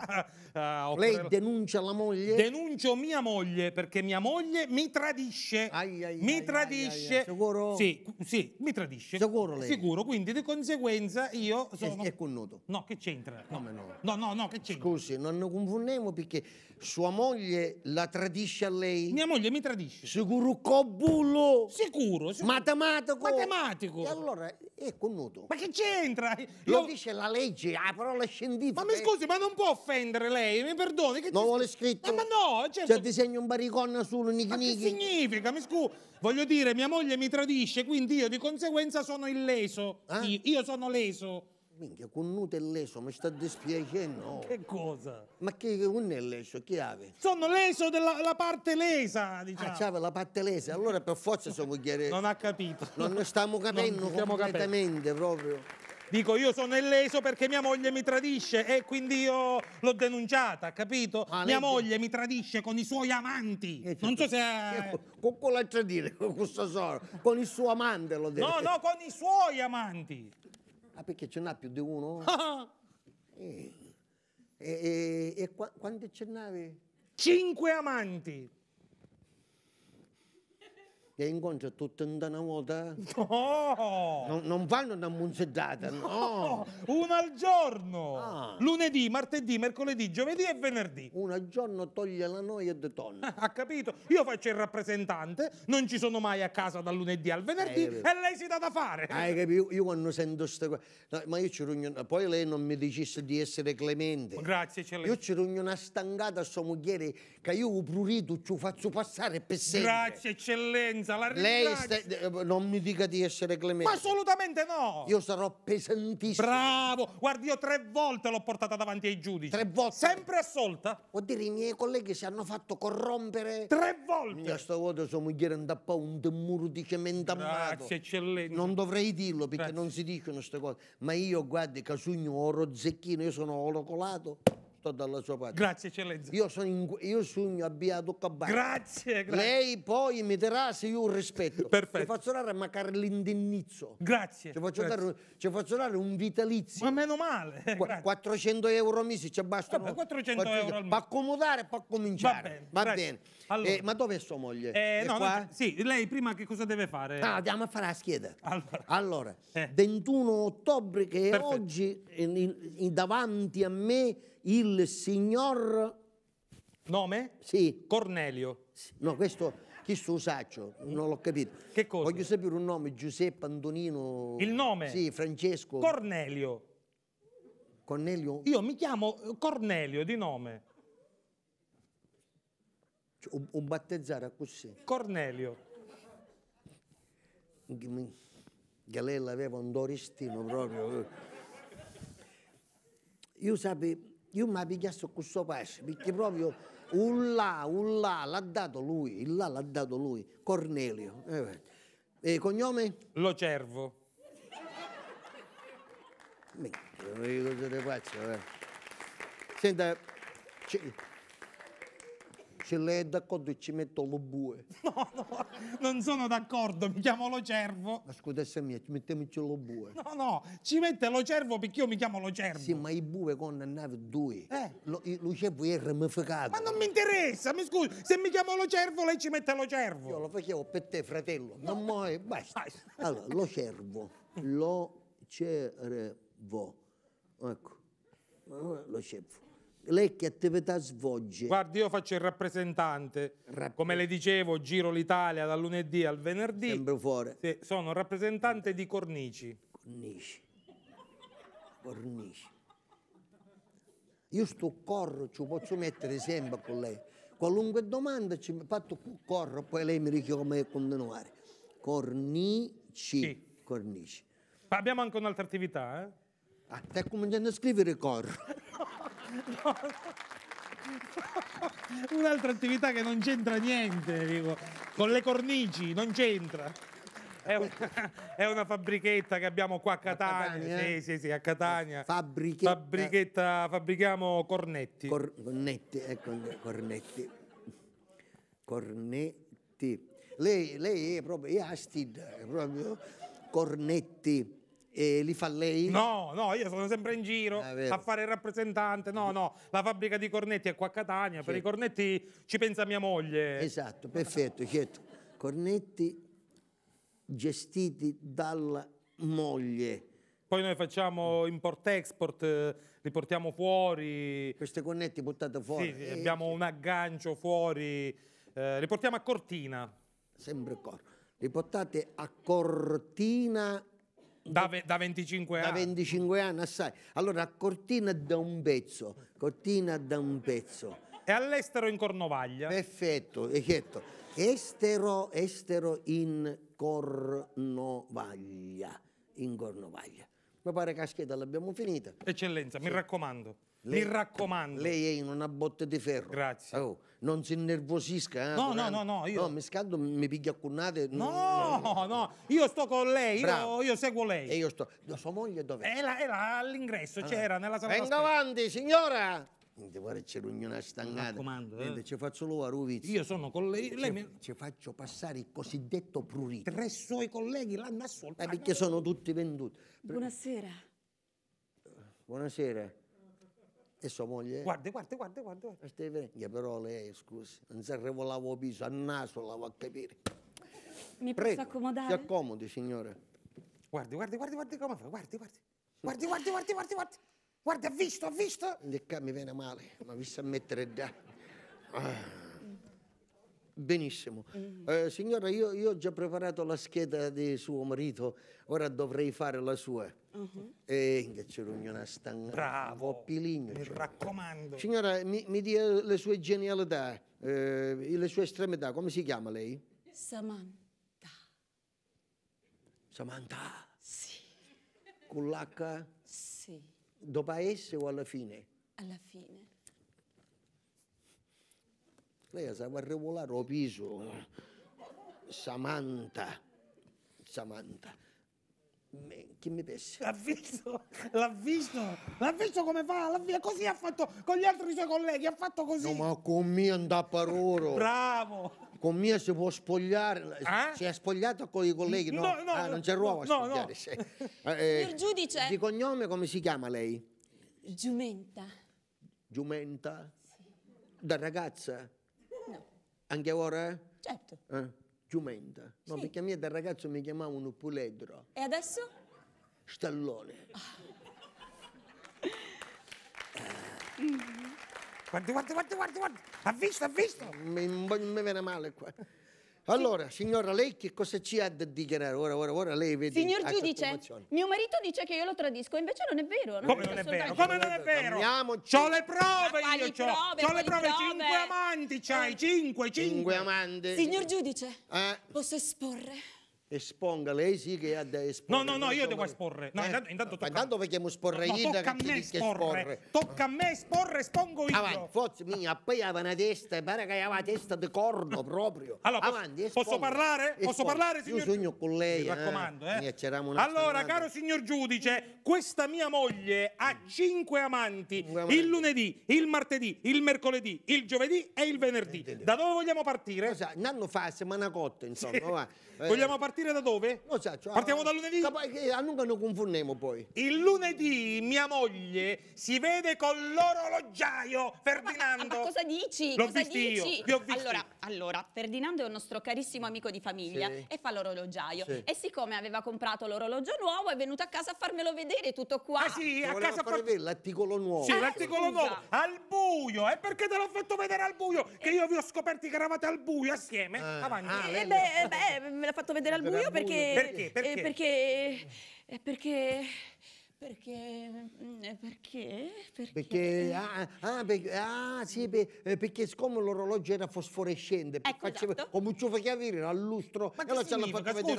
Sì. Uh, lei pre...
denuncia la moglie? Denuncio mia moglie
perché mia moglie mi tradisce. Ai, ai, mi ai, tradisce. Sicuro? Sì, sì, mi
tradisce. Sicuro lei? Sicuro,
quindi di conseguenza io sono. E, e connuto. No, che c'entra? Come
no? No, no, no, che c'entra? Scusi, non confondiamo perché sua moglie la tradisce a lei. Mia moglie mi tradisce. Sicuro cobullo. Sicuro, sicuro. Matematico.
Matematico. E
allora è connuto.
Ma che c'entra? Lo Io... dice la legge, la parola scientifica. Ma mi scusi, ma non può offendere lei, mi perdoni. Che non vuole scritto. Eh, ma, no, certo. Cioè disegno un bariconna solo, nichi, nichi. Ma che significa? Mi scusi. Voglio dire, mia moglie mi tradisce, quindi io di conseguenza sono illeso. Eh? Io, io sono leso.
Minchia, con nudo e leso, mi sta dispiacendo. Che cosa? Ma che con è leso? Chi ave? Sono leso della parte lesa, diciamo. Ah, la parte lesa, allora per forza sono chiare. Non ha capito. Non stiamo
capendo non completamente capendo. proprio. Dico, io sono illeso perché mia moglie mi tradisce e quindi io l'ho denunciata, capito? Ah, mia moglie mi tradisce con i suoi amanti.
Eh, certo. non so se... È... Con quella tradire, con questo solo, con il suo amante lo devo No, no, con i suoi amanti. Ah, perché ce n'ha più di uno? Ah. e, e, e, e, quante ce n'avevi? Cinque amanti e incontro tutto in una volta.
No!
Non, non vanno una munzettata, no. no!
Una al giorno! Ah. Lunedì, martedì, mercoledì, giovedì e venerdì. Una al giorno toglie la noia di tonno. ha capito? Io faccio il rappresentante, non ci sono mai a casa dal lunedì al venerdì eh, e lei si dà
da fare. Eh, hai capito? Io quando sento queste cose... No, ma io ci rugno... Poi lei non mi dicesse di essere clemente. Grazie, ce Io ci rugno una stangata a sua moglie che io ho prurito, ci faccio passare per sempre. Grazie,
eccellenza violenza, la Lei sta-
eh, non mi dica di essere clemente.
assolutamente no!
Io sarò pesantissimo. Bravo! Guardi, io tre volte l'ho portata davanti ai giudici. Tre volte? Sempre assolta. Vuol dire i miei colleghi si hanno fatto corrompere... Tre volte! Io stavolta sua moglie intappò un muro di cemento ammato. Grazie, eccellente. Non dovrei dirlo perché Grazie. non si dicono queste cose. Ma io, guardi, Casugno, oro zecchino, io sono orocolato sto dalla sua parte. Grazie eccellenza. Io sono, in, io sono a cabbato. Grazie, grazie. Lei poi mi darà se io rispetto. Perfetto. Ci faccio dare magari l'indennizzo. Grazie. Ci faccio, grazie. Dare, ci faccio, Dare, un vitalizio. Ma meno male. Eh, Qu- 400 euro al mese ci bastano. Vabbè, 400, 400 euro al mese. Per accomodare e per cominciare. Va bene. Va bene. Allora. Eh, ma dove è sua moglie? Eh, no, no,
sì, lei prima che cosa deve fare? Ah, andiamo a fare
la scheda. Allora, allora eh. 21 ottobre che Perfetto. oggi in, in, in, davanti a me il signor... Nome? Sì. Cornelio. No, questo... Chi sto saccio? Non l'ho capito. Che cosa? Voglio sapere un nome, Giuseppe Antonino... Il nome? Sì, Francesco. Cornelio. Cornelio? Io
mi chiamo Cornelio di nome. Cioè, un, un
battezzare così. Cornelio. Galella aveva un doristino proprio. Io sapevo io mi con questo pesce perché proprio un là, un là l'ha dato lui, il là l'ha dato lui, Cornelio. Eh, eh. cognome? Lo Cervo. Mica, cosa te faccio? Eh. Senta, che lei è d'accordo e ci metto lo bue. No,
no, non sono d'accordo, mi chiamo lo cervo.
Ma scusa mia, ci mettiamoci lo bue. No, no, ci mette lo cervo perché io mi chiamo lo cervo. Sì, ma i bue con nave due. Eh? Lo, lo cervo è ramificato. Ma non mi interessa, mi scusi, se mi chiamo lo cervo lei ci mette lo cervo. Io lo facevo per te, fratello, no. non muoio, basta. Allora, lo cervo, lo cervo, ecco, lo cervo lei che attività svolge?
Guardi, io faccio il rappresentante, Rap come le dicevo, giro l'Italia dal lunedì al venerdì. Sempre fuori. Sì, sono rappresentante
di Cornici. Cornici. Cornici. Io sto corro, ci posso mettere sempre con lei. Qualunque domanda ci fatto corro, poi lei mi dice come continuare. Cornici. Sì. Cornici. Ma abbiamo anche un'altra attività, eh? Ah, stai cominciando a scrivere corro.
Un'altra attività che non c'entra niente, dico. con le cornici, non c'entra. È una, è una, fabbrichetta che abbiamo qua a Catania. A Catania eh? sì, sì, sì, a Catania. Fabbrichetta. fabbrichetta
fabbrichiamo cornetti. Cor cornetti, ecco, cornetti. Cornetti. Lei, lei è proprio, è astid, è proprio cornetti. E li fa lei? No,
no, io sono sempre in giro ah, a fare il rappresentante. No, no, la fabbrica di cornetti è qua a Catania. Certo. Per i cornetti ci pensa mia moglie.
Esatto, perfetto, certo. Cornetti gestiti dalla moglie.
Poi noi facciamo import-export, eh, li portiamo fuori. Queste cornetti buttate fuori. Sì, sì eh, abbiamo un aggancio fuori.
Eh, li portiamo a Cortina. Sempre Cortina. Li portate a Cortina da, da 25 anni. Da 25 anni, assai. Allora, cortina da un pezzo, cortina da un pezzo. E all'estero in Cornovaglia. Perfetto, perfetto. Estero, estero in Cornovaglia. In Cornovaglia. Mi pare che la scheda l'abbiamo finita.
Eccellenza, sì. mi raccomando.
Lei, mi raccomando. Lei è in una botte di ferro. Grazie. Oh non si innervosisca. Eh, no, no, no, no, io... no, mi scaldo, mi piglio a cunnate. No, no, no, io sto con lei, io, io, seguo lei. E io sto, la sua moglie dov'è?
Era, là all'ingresso, ah. c'era nella sala. Venga avanti,
signora! Niente, guarda, c'è una stangata. Mi raccomando. eh. ci faccio lo Ruvizio. Io sono con lei. lei mi... Ci faccio passare il cosiddetto prurito. Tre suoi colleghi l'hanno assolto. Eh, perché sono tutti venduti.
Buonasera.
Buonasera. E sua moglie? Guarda, guarda, guarda, guarda. Stai però lei, scusi, non si arrevolavo viso, a naso la va a capire. Mi Prego, posso accomodare? Si accomodi, signore. Guardi, guardi, guardi, guardi come fa, guardi, guardi. Guardi, guardi, guardi, guardi, guardi. Guarda, ha visto, ha visto. Di qua mi viene male, ma vi sa mettere da... Ah. Benissimo. Mm-hmm. Eh, signora, io, io, ho già preparato la scheda di suo marito, ora dovrei fare la sua. Mm-hmm. E che c'è una Bravo. Piligno. Mi cioè. raccomando. Signora, mi, mi dia le sue genialità, eh, le sue estremità. Come si chiama lei?
Samantha.
Samantha? Sì. Con l'H? Sì. Dopo S o alla fine?
Alla fine.
Lei sapeva regolare o piso. Samantha. Samantha. che mi pensi? L'ha visto, l'ha visto, l'ha visto come fa, l'ha visto,
così ha fatto con gli altri suoi colleghi, ha fatto così. No,
ma con me andà paroro. Bravo. Con me si può spogliare, eh? si è spogliato con i colleghi, no? no, no ah, non c'è ruolo no, a spogliare. No. Eh, eh, Il giudice. Di cognome come si chiama lei?
Giumenta.
Giumenta? Sì. Da ragazza? Anche ora? Certo. Eh? Giumenta. No, sì. perché a me da ragazzo mi chiamavano puledro. E adesso? Stallone. Ah. Eh. Mm. Guardi, guarda, guarda, guarda, guarda. Ha visto, ha visto. Mi, mi viene male qua. Allora, signora, lei che cosa ci ha da dichiarare? Ora, ora, ora lei vede... Signor giudice,
mio marito dice che io lo tradisco, invece non è vero. Non
Come non è vero? Come non è vero? C'ho le prove io, c'ho. Prove, c'ho le prove, cinque amanti c'hai, cinque, cinque. Cinque amanti. Signor giudice, eh. posso esporre? esponga lei sì che ha da esporre no no no io devo esporre no, eh, intanto, intanto tocca intanto vogliamo esporre no, io tocca a me esporre. esporre tocca a me esporre espongo io avanti forza mia poi una testa e pare che aveva la testa di corno proprio allora, avanti posso, posso parlare? Espongo. posso parlare signor io sogno con lei mi eh. raccomando eh. eh. allora spanata.
caro signor giudice questa mia moglie ha cinque amanti il lunedì il martedì il mercoledì il giovedì e il venerdì da dove vogliamo partire?
un anno fa semana cotta insomma sì. vogliamo partire eh, partire da dove? Lo cioè, cioè, Partiamo ah, da lunedì? Eh, a noi non confondiamo poi. Il lunedì mia moglie si vede con
l'orologiaio Ferdinando. Ma, ma, ma cosa dici? L'ho cosa dici? Io. Allora, allora, Ferdinando è un nostro carissimo amico di famiglia sì. e fa l'orologiaio. Sì. E siccome aveva comprato l'orologio nuovo è venuto a casa a farmelo vedere tutto qua. Ah sì, a casa a far
vedere l'articolo nuovo. Sì, eh,
l'articolo nuovo. Al buio, e perché te l'ho fatto vedere al buio? Che eh. io vi ho scoperti che eravate al buio assieme. Ah, avanti. Ah, eh, beh, beh, me l'ha fatto vedere al buio buio perché... Perché? Perché? Eh,
perché... Eh, perché... Perché, mm, eh, perché? Perché?
Perché, ah, ah, perché, ah sì, eh, perché siccome l'orologio era fosforescente, ecco facevo, esatto. come ci faceva vedere lustro, ma allora ce la Scusi,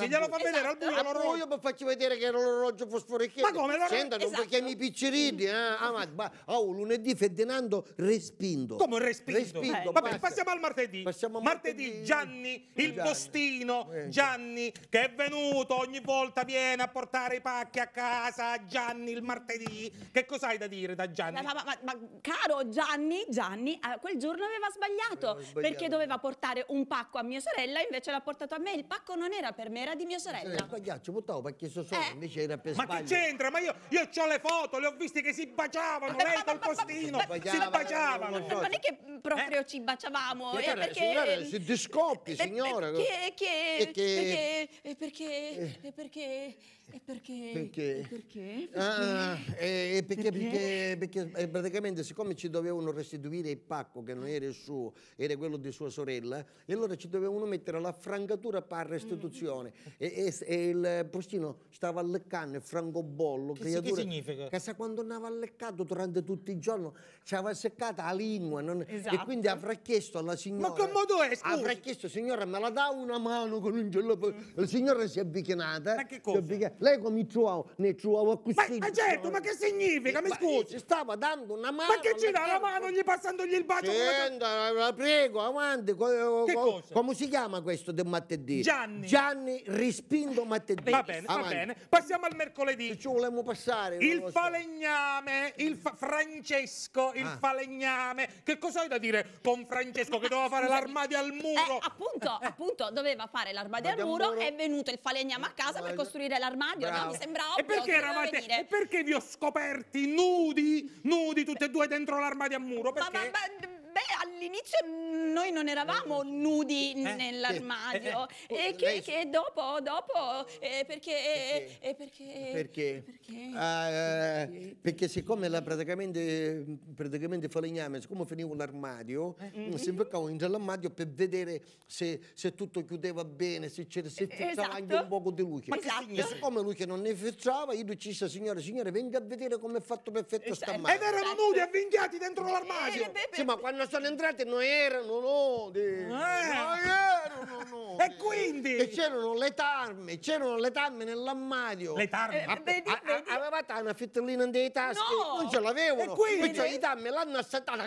glielo fa vedere al buio l'orologio? Ma faccio vedere che era l'orologio fosforescente. Ma come l'orologio? Senta, non esatto. perché mi picceriti, eh? ah, ma, ma, oh, lunedì Ferdinando respinto. Come respinto? respinto eh. Vabbè, passiamo al martedì. Passiamo al martedì,
martedì Gianni, il Gianni. postino, Gianni, che è venuto ogni volta, viene a portare i pacchi a casa, Gianni Gianni il martedì. Che cosa hai da dire da Gianni? Ma, ma,
ma, ma caro Gianni, Gianni eh, quel giorno aveva sbagliato,
sbagliato, perché doveva
portare un pacco a mia sorella, invece l'ha portato a me. Il pacco non era per me, era di mia sorella. Sì,
sbagliaccio, buttavo perché
so solo, eh. invece era per ma Ma che c'entra? Ma io, io ho le foto, le ho viste che si baciavano, ma, lei ma, col postino, ma, si baciavano. Ma,
non
è che proprio eh? ci baciavamo, eh, era perché... Signora, si
discoppi, signora. Perché, che, perché,
perché, perché, eh. perché e perché? Perché? perché? Perché? Ah,
eh, e perché, perché? perché? praticamente siccome ci dovevano restituire il pacco che non ah. era il suo, era quello di sua sorella, e allora ci dovevano mettere la frangatura per mm. restituzione. Mm. E, e, e, il postino stava leccando il francobollo. Che, creatura, che significa? Che sa quando andava leccato durante tutti i giorni, ci aveva seccata la lingua. Non, esatto. E quindi avrà chiesto alla signora... Ma che modo è, scusa? Avrà chiesto, signora, me la dà una mano con un gelo... Mm. La signora si è avvicinata. Ma che cosa? Lei cominciò trovavo? Ne trovavo Ma, certo, ma che significa? Mi scusi. Ci stava dando una mano. Ma che ci dà la mano gli passandogli il bacio? Senta, la prego, avanti. Che cosa? Come si chiama questo del martedì? Gianni. Gianni Rispindo martedì. Va bene, avanti. va bene. Passiamo al mercoledì. Ci volevamo passare. Il falegname, il fa Francesco,
il ah. falegname. Che cosa hai da dire con Francesco che doveva fare l'armadio al eh, muro? Eh,
appunto, eh. appunto, doveva fare l'armadio al muro, muro, è venuto il falegname a casa per costruire l'armadio radio, no? Mi sembra ovvio. E perché eravate? E
perché vi ho scoperti nudi, nudi tutti e due
dentro l'armadio a
muro? Perché? Ma, ma, ma,
beh, all'inizio noi non eravamo eh, eh, nudi eh, eh? nell'armadio eh, eh, e che, che, dopo, dopo, perché, perché? Perché? Perché?
Perché? Ah, perché? siccome era praticamente, praticamente falegname, siccome finivo l'armadio, mm -hmm. si imbeccavo in l'armadio per vedere se, se, tutto chiudeva bene, se, c'era, se fizzava esatto. anche un poco di luce. Ma esatto. E siccome lui che non ne fizzava, io dicevo, signore, signore, venga a vedere come è fatto perfetto esatto. stamattina. Ed erano esatto. nudi avvinghiati dentro l'armadio. sì, ma quando sono entrato immigrati non erano, no, di, eh. non erano, no. E quindi? E c'erano le tarme, c'erano le tarme nell'ammadio. Le tarme? Eh, eh vedi, vedi. Avevate una fittellina dei taschi? No. Non ce l'avevano. E quindi? Cioè, i tarme l'hanno assaltata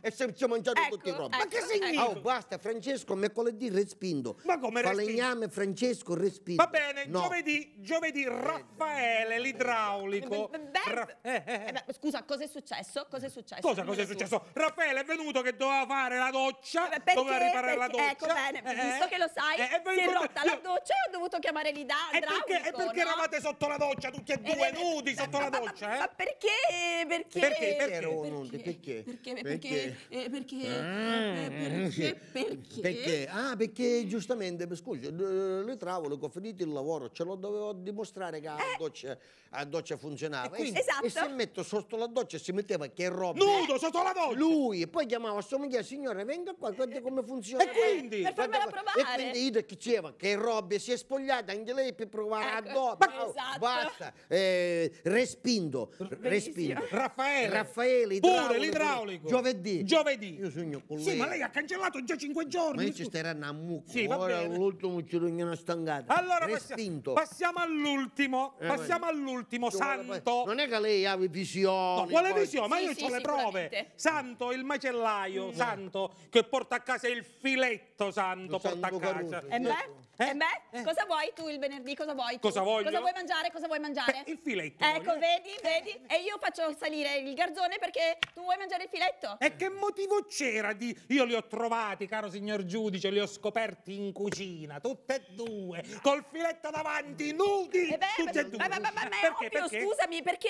e si è mangiato ecco, tutti i roba. Ecco, Ma che ecco. significa? Oh, basta, Francesco, mercoledì respinto. Ma come respinto? Falegname Francesco respinto. Va bene, no. giovedì, giovedì eh. Raffaele, l'idraulico. Eh, beh,
eh, eh, eh. scusa, cosa è successo? Cosa è successo? Cosa, cosa successo?
Raffaele è venuto che doveva fare la doccia, perché, doveva riparare perché, la ecco, doccia. Ecco bene, eh, visto che lo
sai, eh, eh si è rotta io, la doccia e ho dovuto chiamare lì E perché, e perché no? eravate
sotto la doccia, tutti e due eh, nudi sotto ma, la doccia? Ma, eh? ma
perché? Perché?
Perché?
Perché? Perché? Perché? Perché? Perché? Perché? Eh, ah, eh, perché? Perché? Ah, perché giustamente, scusi, le travole che ho finito il lavoro, ce lo dovevo dimostrare che la doccia, la doccia funzionava. E, quindi, esatto. e se esatto. metto sotto la doccia si metteva che roba. Nudo sotto la doccia! Lui, e poi chiamava possono dire signore venga qua guardi come funziona e quindi per farmela provare e quindi io diceva che Robbie si è spogliata anche lei per provare ecco, addosso oh, esatto. basta eh, respinto respinto Raffaele Raffaele idraulico, pure l'idraulico giovedì giovedì io sogno con lei sì ma lei ha
cancellato già cinque giorni ma io ci
starà una mucca sì, ora l'ultimo ci una stangata allora respinto
passiamo all'ultimo eh, passiamo all'ultimo santo non è che lei ha visione no, quale visione ma io ho le prove santo il macellaio Mm. santo che porta a casa il filetto santo, porta a casa. E beh?
Eh? E beh, eh? cosa vuoi tu il venerdì? Cosa vuoi? Cosa, cosa vuoi mangiare? Cosa vuoi mangiare? Beh, il filetto. Ecco, voglio. vedi, vedi? E io faccio salire il garzone perché tu vuoi mangiare il filetto.
E che motivo c'era di... Io li ho trovati, caro signor giudice, li ho scoperti in cucina, tutte e due, col filetto davanti, nudi, e eh beh,
tutte e due. Ma, ma, ma, ma è perché, ovvio, perché? scusami, perché...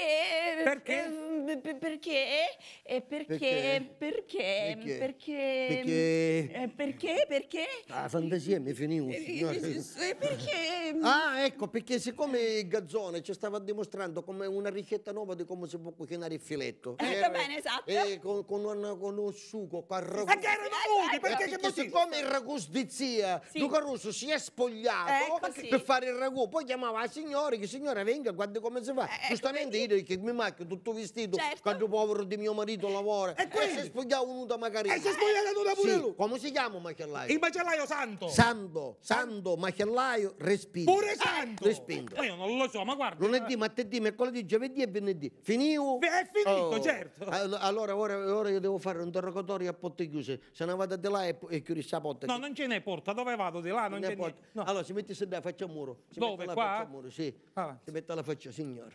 Perché? Eh, eh perché? Perché? perché? Perché? Perché? Perché? Perché? Perché? Perché? Perché?
La fantasia mi finì un eh, signore sì,
perché... Mm, ah,
ecco, perché siccome il Gazzone ci stava dimostrando come una ricetta nuova di come si può cucinare il filetto. Eh, eh va
bene, esatto. E
eh, con, con, un, con un sugo, con ragù. Ma che erano muti, perché, perché siccome il ragù di zia sì. Luca Russo si è spogliato eh, per fare il ragù, poi chiamava la ah, signora, che signora venga, guarda come si fa. Eh, ecco, Giustamente io che mi macchio tutto vestito, certo. quando povero di mio marito lavora. E poi si è spogliato un'uta magari. E si è spogliata tutta pure sì. lui. Come si chiama un macellaio? Il macellaio santo. Santo, santo caldo, macellaio, respinto. Pure santo! Respinto. Ma io non lo so, ma guarda. Lunedì, martedì, mercoledì, giovedì e venerdì. Finivo? È finito, oh. certo. Allora ora, ora, io devo fare un interrogatorio a porte chiuse. Se ne vado di là e, e chiudi la porta. No, non
ce n'è porta. Dove vado di là? Non, non ce n'è no. Allora si mette sempre la faccia a muro. Si Dove? Qua? Faccia a muro,
sì. Ah. Si mette la faccia, signora.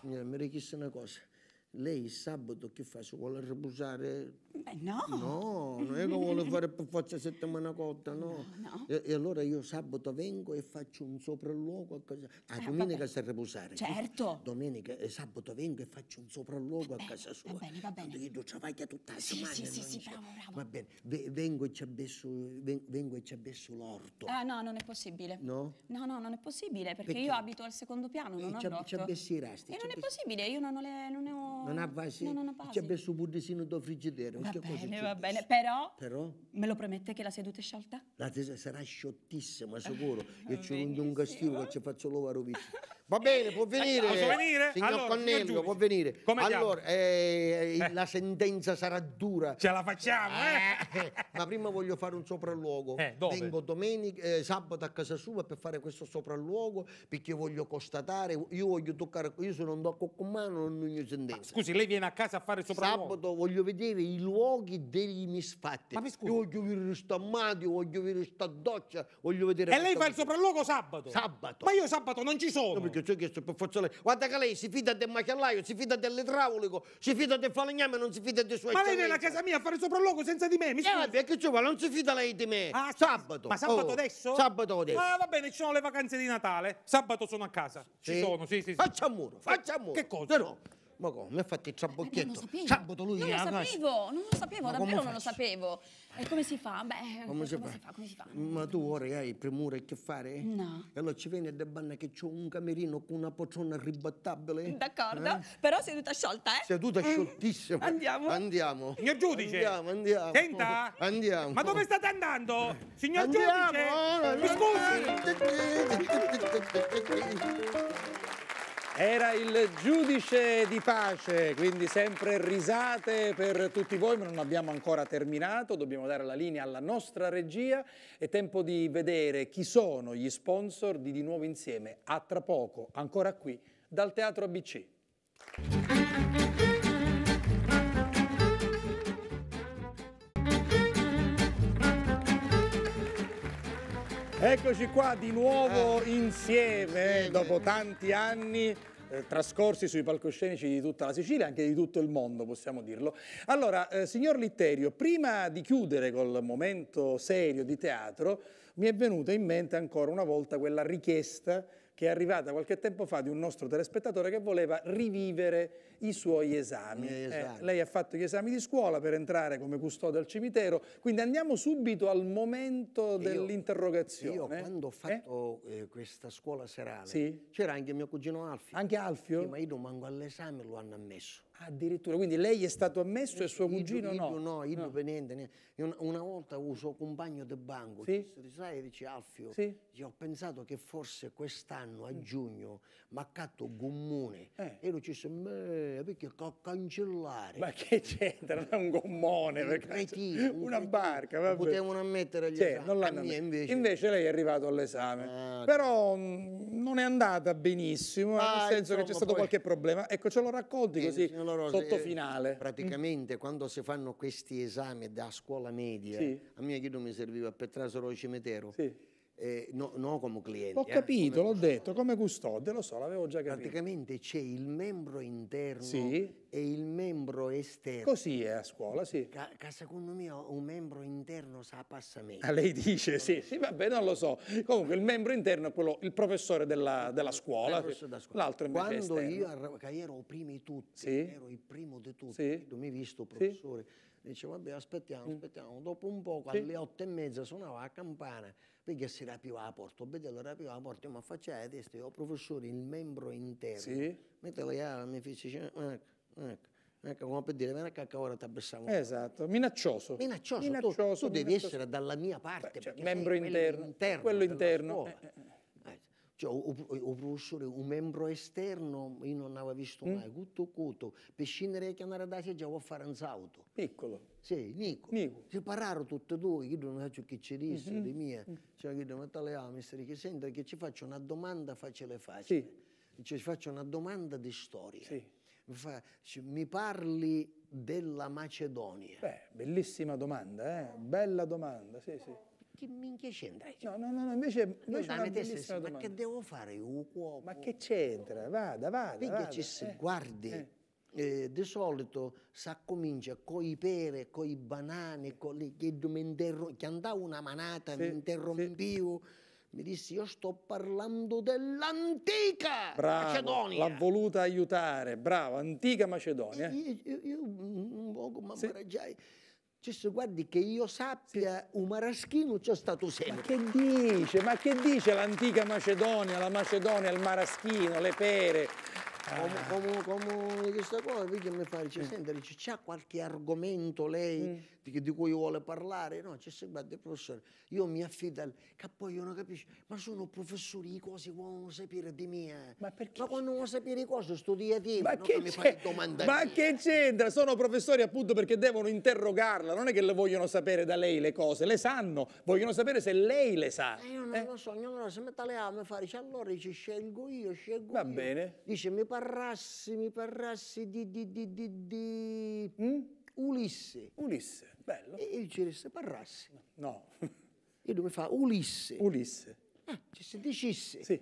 Signora, mi richiesta una cosa lei il sabato che fa? Si vuole rebusare? Beh, no. No, non è che vuole fare per forza settimana cotta, no. no,
no.
E,
e, allora io sabato vengo e faccio un sopralluogo a casa. Ah, eh, domenica vabbè. sa rebusare. Certo. Domenica, e eh, sabato vengo e faccio un sopralluogo eh, va a casa sua. Va bene, va bene. Io travaglio tutta la sì, settimana. Sì, sì, sì, bravo, bravo. Va bene, v- vengo e ci abbesso, vengo e ci abbesso l'orto.
Ah, no, non è possibile. No? No, no, non è possibile perché, perché? io abito al secondo piano, non e eh, ho c'è, l'orto. C'è
i resti. E non è
possibile, io non ho le... Non ho non ha
vasi? non ha vasi. C'è messo pure sino frigidere Va bene, va bene. Però, Però,
me lo promette che la seduta è sciolta?
La tesa sarà sciottissima, sicuro. Io ci ho un castigo che ci faccio l'uovo a rovizio. Va bene, può eh, venire. Posso venire? Signor allora, Connello, signor può venire. Come allora, eh, eh, eh. la sentenza sarà dura. Ce la facciamo, eh? eh Ma prima voglio fare un sopralluogo. Vengo domenica, sabato a casa sua per fare questo sopralluogo perché voglio constatare, io voglio toccare, io se non tocco con mano non mi sentenza. scusi,
lei viene a casa a fare il sopralluogo?
Sabato voglio vedere i luoghi degli misfatti. Ma mi scusi? Io voglio vedere sta madio, voglio vedere sta doccia, voglio vedere... E lei fa il sopralluogo sabato? Sabato. Ma io sabato non ci sono perché ci ho chiesto per forza lei. Guarda che lei si fida del macellaio, si fida dell'idraulico, si fida del falegname, non si fida dei suoi Ma lei viene a casa mia a fare sopralluogo senza di me, mi eh, scusi. Eh, perché ci vuole, non si fida lei di me. Ah, sabato. Ma sabato oh, adesso? Sabato adesso. Ah,
va bene, ci sono le vacanze di Natale. Sabato sono a casa.
Sì. Ci sono, sì, sì. sì. Faccia muro, facciamo muro. Che cosa? Però, ma come? Mi ha fatto il ciabocchietto? Eh, Sabato lui non lo eh, sapevo,
non lo sapevo, ma davvero non lo sapevo. E come si fa? Beh, come, si, come fa? si, fa? Come si fa? Ma
tu ora hai premure che fare? No. E allora ci viene da banna che c'ho un camerino con una poltrona ribattabile. D'accordo, eh?
però seduta sciolta, eh? Seduta mm.
scioltissima. Andiamo. Andiamo. Signor giudice. Andiamo, andiamo. Senta. Andiamo. Ma dove state andando? Signor andiamo. giudice. Mi scusi.
Era il giudice di pace, quindi sempre risate per tutti voi, ma non abbiamo ancora terminato, dobbiamo dare la linea alla nostra regia. È tempo di vedere chi sono gli sponsor di Di Nuovo Insieme, a tra poco, ancora qui, dal Teatro ABC. Eccoci qua di nuovo ah. insieme dopo tanti anni eh, trascorsi sui palcoscenici di tutta la Sicilia, anche di tutto il mondo, possiamo dirlo. Allora, eh, signor Litterio, prima di chiudere col momento serio di teatro, mi è venuta in mente ancora una volta quella richiesta che è arrivata qualche tempo fa di un nostro telespettatore che voleva rivivere i suoi esami. Eh, esami. Eh, lei ha fatto gli esami di scuola per entrare come custode al cimitero, quindi andiamo subito al momento
dell'interrogazione. Io quando ho eh? fatto eh? questa scuola serale sì? c'era anche mio cugino Alfio. Anche Alfio? Sì, ma io non manco all'esame lo hanno ammesso. Addirittura, quindi lei è stato ammesso e eh, suo cugino no? Io no, io no. dipendente. Una, una volta un suo compagno de banco, sì? dice, dice Alfio, sì? dice, ho pensato che forse quest'anno a mm. giugno mi accatto gommone. Eh. E lui ci disse, perché ho cancellare? Ma che
c'entra? Non è un gommone, un cretino, cioè, una un barca. Vabbè. Potevano ammettere gli cioè, Invece... invece... lei è arrivato all'esame. Ah, Però mh, mm, non è andata benissimo, eh, ah, nel senso insomma, che c'è stato poi... qualche problema. Ecco, ce lo racconti eh, così allora, sottofinale.
Eh, praticamente mm. quando si fanno questi esami da scuola media, sì. a me io mi serviva per trasero trasoro cimitero. Sì eh, no, no, come cliente. Ho eh, capito, eh, l'ho detto, come custode, lo so, l'avevo già capito. Praticamente c'è il membro interno sì. e il membro esterno. Così è a scuola, sì. Che, che secondo me un membro interno sa passamento. Ah, lei
dice, sì, sì, vabbè, non lo so. Comunque il membro interno è quello, il professore della, della scuola, l'altro invece Quando esterno.
io che ero primo tutti, sì. ero il primo di tutti, sì. mi hai visto professore, sì. dicevo vabbè aspettiamo, mm. aspettiamo, dopo un poco alle otto e mezza suonava la campana, perché si rapiva a porto, vedevo rapiva a porto, ma faccia la testa, io professore, il membro interno, sì. mettevo io, ah, mi fece, ecco, ecco, Ecco, come per dire, ma che ecco, ecco, ora ti abbassiamo. Esatto, minaccioso. Minaccioso, minaccioso tu, tu minaccioso. devi essere dalla mia parte. Beh,
cioè, membro interno. interno. Quello interno
cioè, o, o, professore, un membro esterno io non avevo visto mm. mai, mm. cutto cutto, per scendere che andare da sé già a fare un salto. Piccolo. Sì, Nico. Nico. Si pararono tutti e due, io non so che ci disse, mm-hmm. di mia, mm. cioè io ma tale amistri che senta che ci faccio una domanda facile facile. Sì. ci faccio una domanda di storia. Sì. Mi, fa, mi parli della Macedonia. Beh, bellissima domanda, eh? Bella domanda, sì, sì chi minchia c'entra? Eh, no, no, no, invece noi una bellissima domanda. Ma che devo fare io cuoco? Ma che c'entra? Vada, vada. Perché vada. ci si eh. guardi. Eh. Eh, di solito si comincia con i pere, con i banane, con le, che, che andavo una manata, sì, mi interrompivo. Sì mi disse io sto parlando dell'antica Macedonia. L'ha voluta aiutare, bravo, antica
Macedonia. Io,
io, io un poco mi sì. Cioè, guardi che io sappia, sì. un maraschino c'è stato sempre.
Ma che dice? Ma che dice l'antica Macedonia, la Macedonia, il maraschino, le pere?
Come, ah. come, come, questa cosa, mi fa, dice, mm. sentire, c'è qualche argomento lei mm di, cui vuole parlare, no, c'è sempre il professore, io mi affido al... che poi io non capisco, ma sono professori, i cose vogliono sapere di me, eh. ma, perché ma quando vuoi sapere cose studiate, ma che mi Ma che
c'entra, sono professori appunto perché devono interrogarla, non è che le vogliono sapere da lei le cose, le sanno, vogliono sapere se lei le sa.
Eh, io non eh? lo so, allora se mette le armi a fare, cioè, allora ci scelgo io, scelgo Va io. bene. Dice, mi parrassi, mi parrassi di... di, di, di, di... Mm? Ulisse. Ulisse, bello. E, e dice, Parrassi. No. E lui mi fa Ulisse. Ulisse. Ah, ci si dicesse. Sì.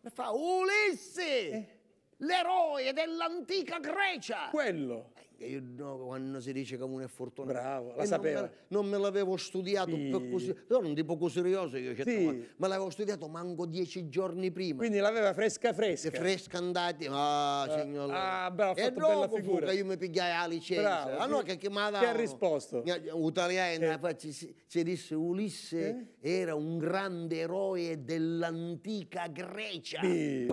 Mi fa Ulisse, eh? l'eroe dell'antica Grecia. Quello perché io no, quando si dice comune è fortuna Bravo, la sapeva. Non me, l'avevo studiato sì. per così, però un tipo curioso io certo sì. ma l'avevo studiato manco dieci giorni prima. Quindi l'aveva fresca fresca. Fresca andati, ah eh, signore. Ah, bravo, e dopo figura. io mi pigliai la licenza. Bravo, allora che, che ha Che ha risposto? Italiana, eh. si, si disse Ulisse eh? era un grande eroe dell'antica Grecia. Sì.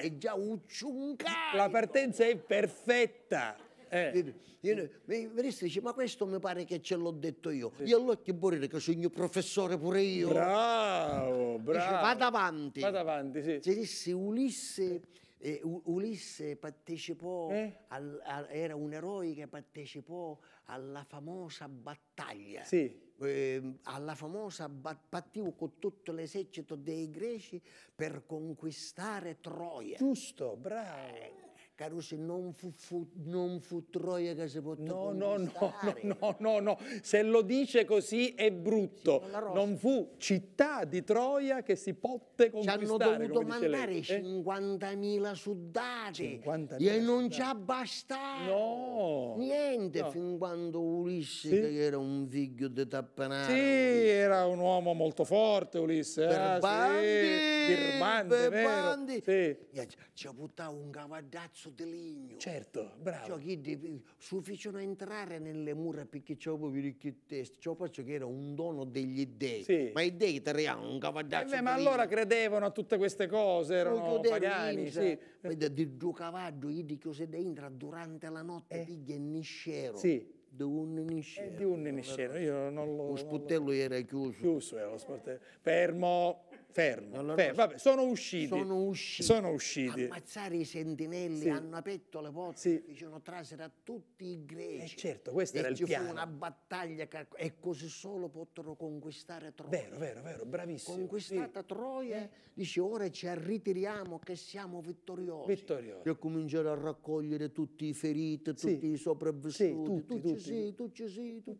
è già ucciuncato. La partenza è perfetta. Eh. Venisse dice, ma questo mi pare che ce l'ho detto io. Sì. Io allora che vorrei che sono professore pure io. Bravo, bravo. Dice, vado avanti. Vado avanti, sì. Si disse Ulisse... Eh, Ulisse partecipò, eh? al, a, era un eroe che partecipò alla famosa battaglia. Sì. Eh, alla famosa battaglia con tutto l'esercito dei greci per conquistare Troia. Giusto, bravo. Eh, Carusi non fu, fu, non fu
Troia che si poteva no, no, no, no, no, no, se lo dice così è brutto. Sì, non, fu città di Troia che si potte conquistare. Ci hanno dovuto mandare
50.000 eh? soldati 50 e non ci ha bastato no. niente no. fin quando Ulisse, sì. che era un figlio di Tappanaro. Sì,
era un uomo molto forte Ulisse. Birbandi, eh? ah, sì. Birbandi, Birbandi.
Sì. Ci ha buttato un cavardazzo pezzo di legno. Certo, bravo. Cioè, chi deve, sufficiano entrare nelle mura perché c'è proprio il test. Ciò faccio che era un dono degli dei. Sì. Ma i dei italiani un cavallaccio. Eh, ma allora credevano a tutte queste cose, erano pagani. Sì. Vede, di due cavaggio, io di chiuse dentro durante la notte, eh. piglia e niscero. Sì di un niscero. Eh, di un niscero, io non lo... Lo sputtello lo...
era chiuso. Chiuso era lo sportello. Fermo! fermo. Allora, fermo. Vabbè, sono usciti. Sono usciti. Sono usciti.
Ammazzare i sentinelli, sì. hanno aperto le porte, sì. dicevano trasera a tutti i greci. Eh certo, questo e era il piano. ci fu una battaglia e così solo poterono conquistare Troia. Vero, vero, vero, bravissimo. Conquistata sì. Troia, dice ora ci ritiriamo che siamo vittoriosi. Vittoriosi. E cominciare a raccogliere tutti i feriti, tutti i sopravvissuti. tutti, tu ci sei, tu ci sei, tu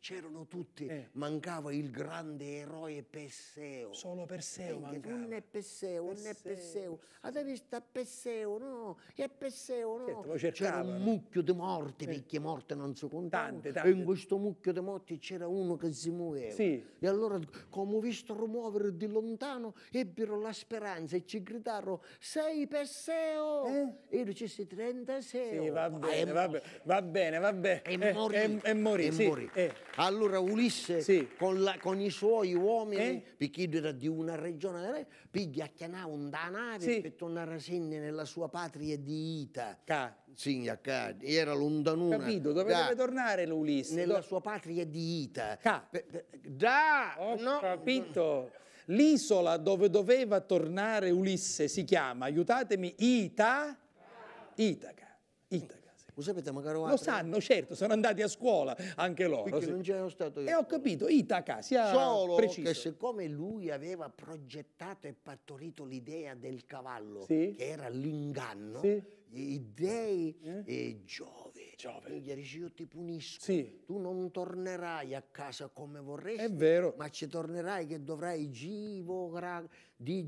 C'erano tutti, eh. mancava il grande eroe Pesseo. Solo per Perseo mancava. Un è Perseo, un è Perseo. Avete visto Perseo, no? E Perseo, no? Certo, c'era un mucchio di morti, eh. perché morte non si contano. E in questo mucchio di morti c'era uno che si muoveva. Sì. E allora, come ho visto muovere di lontano, ebbero la speranza e ci gridarono, sei Perseo! Eh? E io dicessi, 36. Sì, va ah, bene, ah, va,
bene, va bene, va bene. E morì. E, morì,
Allora Ulisse, con, la, con, i suoi uomini, eh? perché era di una una regione della piglia a un danare sì. per tornare a Senne nella sua patria di Ita. Ca. Sì, a ca. Era lontanuna. Capito, dove da. deve tornare l'Ulisse? Nella Do... sua patria di Ita. Ca.
Da! Ho oh, no. capito. L'isola dove doveva tornare Ulisse si chiama, aiutatemi, Ita... Itaca. Itaca. Lo sapete, Macarovacca? Lo sanno, certo, sono andati a scuola anche loro. Perché non c'erano stato io. E ho capito, Itaca, sia Solo preciso. che
siccome lui aveva progettato e partorito l'idea del cavallo, sì. che era l'inganno, sì i dei eh? e Giove. Giove. E gli dice io ti punisco, sì. tu non tornerai a casa come vorresti, È vero. ma ci tornerai che dovrai givogra- di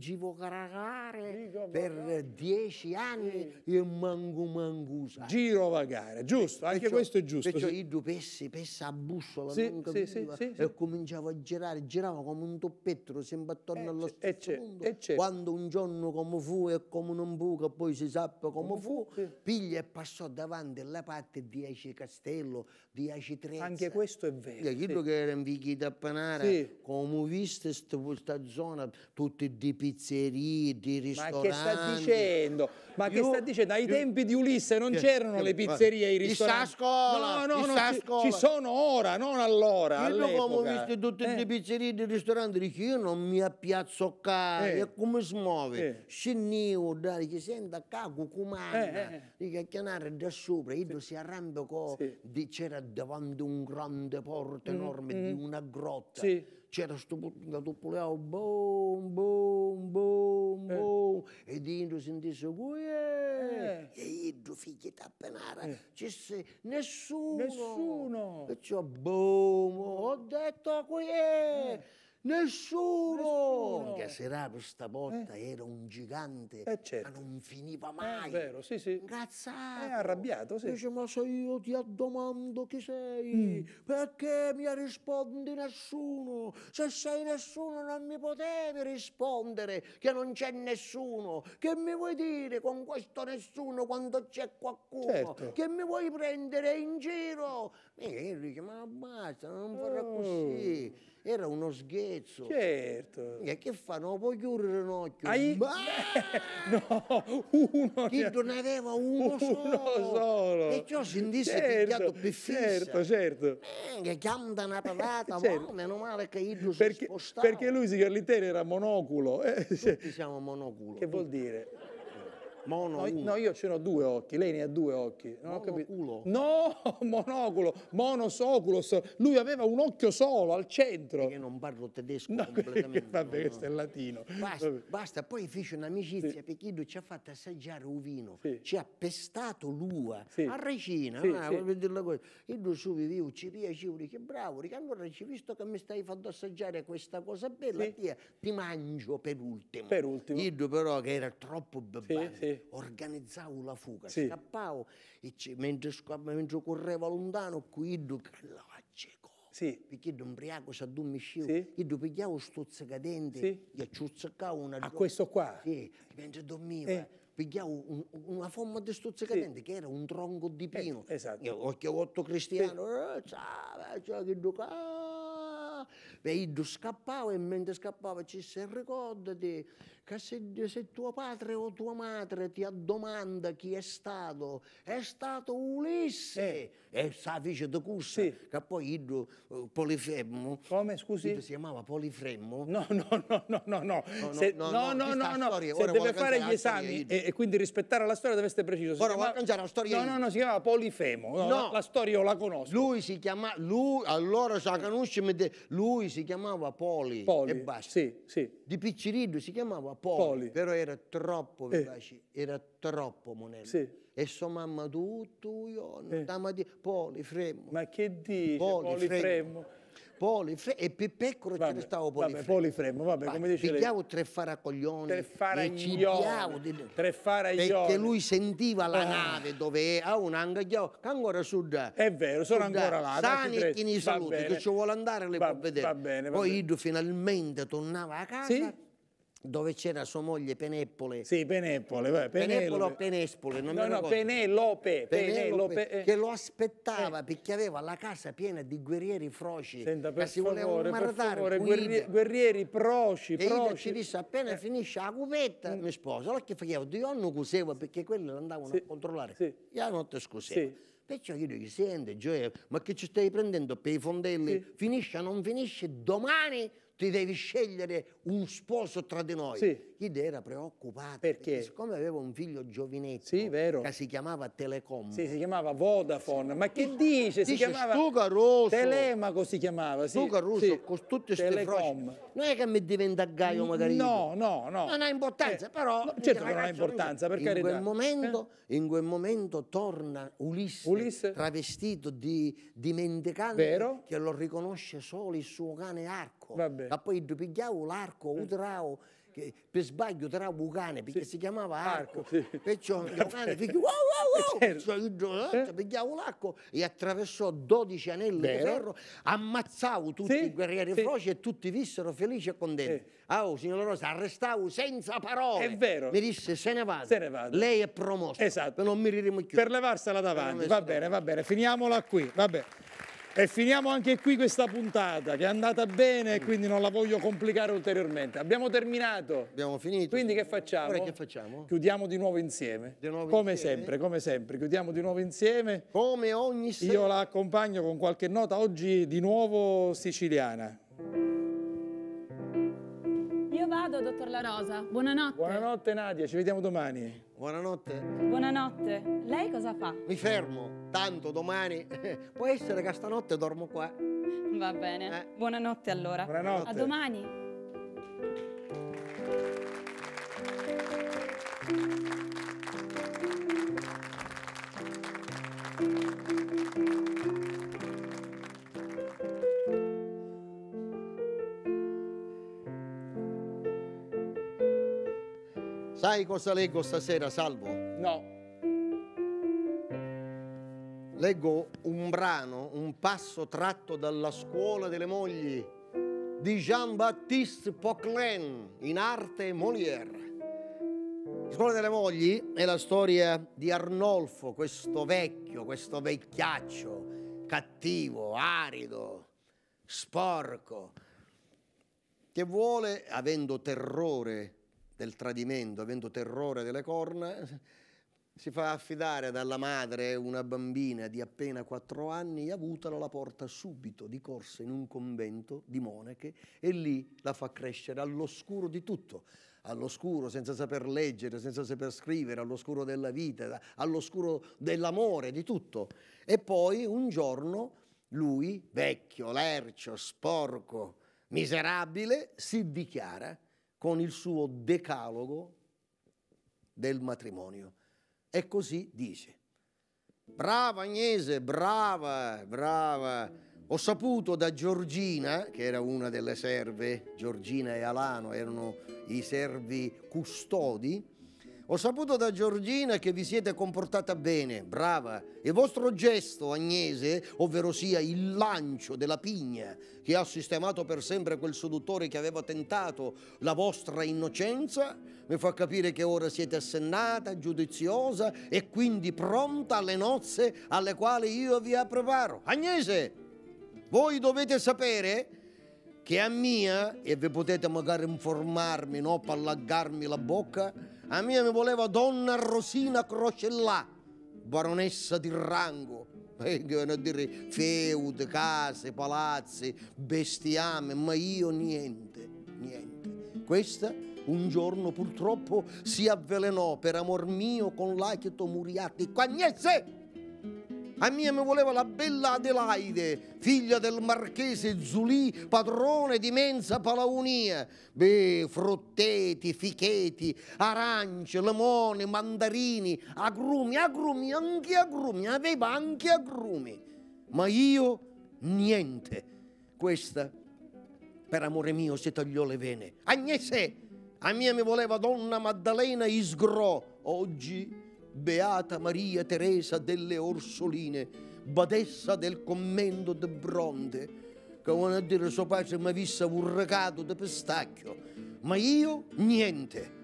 per dieci anni sì. e mangu mangusa. Girovagare,
giusto, anche questo è giusto. Perciò sì. io
dupessi, pessa a bussola, sì, non capiva, sì, e cominciavo a girare, giravo come un toppettolo, sempre attorno eh, allo eh, stesso e punto. Eh, certo. Quando un giorno come fu e come non buca, poi si sappia come fu, fu, sì. piglia e passò davanti alla parte di Aci Castello, di Aci Trezza. Anche questo è vero. Io quello sì. che era in Vichi da Panara, sì. come viste questa zona, tutte di pizzerie, di ristoranti. Ma che sta dicendo?
Ma io, che sta dicendo? Ai io, tempi di Ulisse non c'erano le pizzerie e i ristoranti. Scuola, no, no, no, ci, ci,
sono ora, non
allora. Io come ho visto tutte eh. le
pizzerie e i ristoranti, dico io non mi appiazzo qua, eh. e come si muove? Eh. Scendivo, dai, che senta cago, cucumare canna, eh, eh. di cacchianare da sopra, io si arrampicò, sì. c'era davanti un grande porta mm, enorme mm. di una grotta, c'era sto che topoleava oh, boom, boom, boom, eh. boom, e dentro sentisse uè, e io figli tappenara, eh. ci sei, nessuno, nessuno, e c'ho boom, ho detto uè, Nessuno! Nessuno. Che Serapio stavolta eh. era un gigante, eh certo. ma non finiva
eh, mai. È vero, sì, sì.
Ingazzato. È eh, arrabbiato, sì. Dice, ma se io ti addomando chi sei, mm. perché mi rispondi nessuno? Se sei nessuno non mi potevi rispondere che non c'è nessuno. Che mi vuoi dire con questo nessuno quando c'è qualcuno? Certo. Che mi vuoi prendere in giro? Enrico, ma basta, non farà oh. così. Mm. Era uno sghezzo. Certo. E che fanno? Non puoi chiudere un occhio. Ai... no, uno. Chi non aveva uno, uno solo. solo. E ciò si indisse certo, più Certo, certo. Che chiamda una patata, certo. ma meno male che io perché, perché
lui si all'interno era monoculo. Eh, Tutti siamo monoculo. Che vuol dire? Mono no, no, io ce n'ho due occhi, lei ne ha due occhi. Non monoculo. No, monoculo, monosoculos. Lui aveva un occhio solo al centro. Perché
non parlo tedesco no, completamente. Vabbè, no, questo è latino. Basta, basta. poi fece un'amicizia sì. perché lui ci ha fatto assaggiare un vino, sì. ci ha pestato l'ua sì. a Regina, sì, ah, sì. la cosa. E lui su vivevo, ci piaceva, dice bravo, dice, allora ci visto che mi stai facendo assaggiare questa cosa bella, tia, ti mangio per ultimo. Per ultimo. Io però che era troppo bebbato organizzavo la fuga, sì. scappavo mentre, mentre, correva lontano qui la cieco. Sì. Perché un briaco sa due miscivo, sì. io pigliavo sto cadente, sì. gli acciuzzicavo una... A questo qua? Sì, mentre dormiva. Eh pigliavo un, una forma di stuzzicadente sì. che era un tronco di eh, pino. Eh, esatto. Io, occhiotto cristiano, sì. Eh, ciao, eh, ciao, che duca. E io scappavo e mentre scappavo ci si ricordati che se, se, tuo padre o tua madre ti addomanda chi è stato, è stato Ulisse. Eh. E sa vice di cussa, sì. che poi Idro uh, eh, Polifemmo. Come, scusi? si chiamava Polifremmo. No, no, no, no, no, no. Se, no, no, no, no, no. Storia, se deve fare gli esami e,
e, quindi rispettare la storia deve essere preciso. Si ora chiamava... cangiare la storia. No, no, no,
si chiamava Polifemo. No, no. La, la, storia io la conosco. Lui si chiamava, lui, allora sa conosce, lui si chiamava Poli. Poli. E basta. Sì, sì. Di Picciriddo si chiamava chiamava Poli, Poli. però era troppo eh. vivace, eh. era troppo Monello. Sì. E sua mamma tutto io, eh. di Poli, Fremmo. Ma che dici, Poli, Poli Fremmo. Fremmo. Poli, Fremmo, e per piccolo vabbè, ce ne stavo Poli vabbè, Poli Fremmo, vabbè, vabbè come dicevi. Pigliavo tre faracoglioni, tre faraglioni, tre faraglioni. Perché lui sentiva la ah. nave dove era, un angaglio, che ancora su sud. È vero, sono ancora là. Sani e chini saluti, che ci vuole andare, le va, può vedere. Va bene, va Poi Ido finalmente tornava a casa. Sì? dove c'era sua moglie Peneppole. Sì, Peneppole, vai, Peneppole o Penespole, non no, mi ricordo. No, Penelope, Penelope, Penelope, eh. che lo aspettava eh. perché aveva la casa piena di guerrieri froci Senta, cioè, per che si volevano martare. Per favore, guerrieri, guerrieri proci, e proci. E ci disse appena eh. finisce la cuvetta, mm. mi sposo. Allora che facevo? Di onno cuseva perché quelli andavano sì. a controllare. Sì. Io non ti scusavo. Sì. Perciò io gli senti Gioia, ma che ci stai prendendo per i fondelli? Sì. Finisce o non finisce? Domani ti devi scegliere un sposo tra di noi. Sì. Guido era preoccupato perché? perché? siccome aveva un figlio giovinetto sì, che si chiamava Telecom. Sì, si chiamava Vodafone.
Sì. Ma che dice? Si chiamava Stuca Rosso. Telemaco si chiamava, sì. Stuca sì. con tutte queste frocce.
Non è che mi diventa gaio magari. No, no, no. Non ha importanza, eh, però no, certo che non ha importanza, per in carità. Quel momento, eh? In quel momento torna Ulisse, Ulisse? travestito di dimenticante che lo riconosce solo il suo cane Arco. Vabbè. Ma poi pigliavo l'arco, eh. utrao che per sbaglio trabucane perché sì. si chiamava arco, sì. perciò cane figlio, wow wow wow, certo. cioè, eh? cioè pigliavo l'arco e attraversò 12 anelli Vero. di ferro, ammazzavo tutti sì. i guerrieri sì. froci e tutti vissero felici e contenti. Eh. Ah, oh, signor Rosa, arrestavo senza parole. È vero. Mi disse, se ne vada. Se ne vada. Lei è promossa. Esatto. Non mi ririmo più. Per levarsela davanti. Va bene, va
bene. Finiamola qui. Va bene. E finiamo anche qui questa puntata che è andata bene quindi non la voglio complicare ulteriormente. Abbiamo terminato. Abbiamo finito. Quindi che facciamo? Ora che facciamo? Chiudiamo di nuovo insieme. Di nuovo come insieme. sempre, come sempre. Chiudiamo di nuovo insieme. Come ogni sera. Io la accompagno con qualche nota oggi di nuovo siciliana
vado, dottor La Rosa. Buonanotte.
Buonanotte Nadia, ci vediamo domani. Buonanotte.
Buonanotte. Lei cosa fa?
Mi fermo, tanto
domani. Può essere che stanotte dormo qua. Va bene. Eh. Buonanotte allora. Buonanotte. A
domani.
Sai cosa leggo stasera, Salvo? No. Leggo un brano, un passo tratto dalla scuola delle mogli di Jean-Baptiste Poquelin in arte Molière. La scuola delle mogli è la storia di Arnolfo, questo vecchio, questo vecchiaccio, cattivo, arido, sporco, che vuole, avendo terrore del tradimento, avendo terrore delle corna, si fa affidare dalla madre una bambina di appena quattro anni e Avutala la porta subito di corsa in un convento di monache e lì la fa crescere all'oscuro di tutto, all'oscuro senza saper leggere, senza saper scrivere, all'oscuro della vita, all'oscuro dell'amore, di tutto. E poi un giorno lui, vecchio, lercio, sporco, miserabile, si dichiara con il suo decalogo del matrimonio. E così dice, brava Agnese, brava, brava. Ho saputo da Giorgina, che era una delle serve, Giorgina e Alano erano i servi custodi, ho saputo da Giorgina che vi siete comportata bene, brava. Il vostro gesto, Agnese, ovvero sia il lancio della pigna che ha sistemato per sempre quel seduttore che aveva tentato la vostra innocenza, mi fa capire che ora siete assennata, giudiziosa e quindi pronta alle nozze alle quali io vi appreparo. Agnese, voi dovete sapere che a mia, e vi potete magari informarmi, no, per allagarmi la bocca, a mia mi voleva donna Rosina Crocellà, baronessa di rango, eh, che a dire feud, case, palazzi, bestiame, ma io niente, niente. Questa un giorno purtroppo si avvelenò per amor mio con l'acito muriati. Quagnese! A mia mi voleva la bella Adelaide, figlia del marchese Zulì, padrone di Mensa Palaunia. Beh, frutteti, ficheti, arance, limoni, mandarini, agrumi, agrumi, anche agrumi, aveva anche agrumi. Ma io niente. Questa, per amore mio, si tagliò le vene. Agnese, a mia mi voleva donna Maddalena Isgrò. Oggi Beata Maria Teresa delle Orsoline, badessa del commendo de Bronte, che vuole dire suo padre mi ha visto un recato di pestacchio, ma io niente.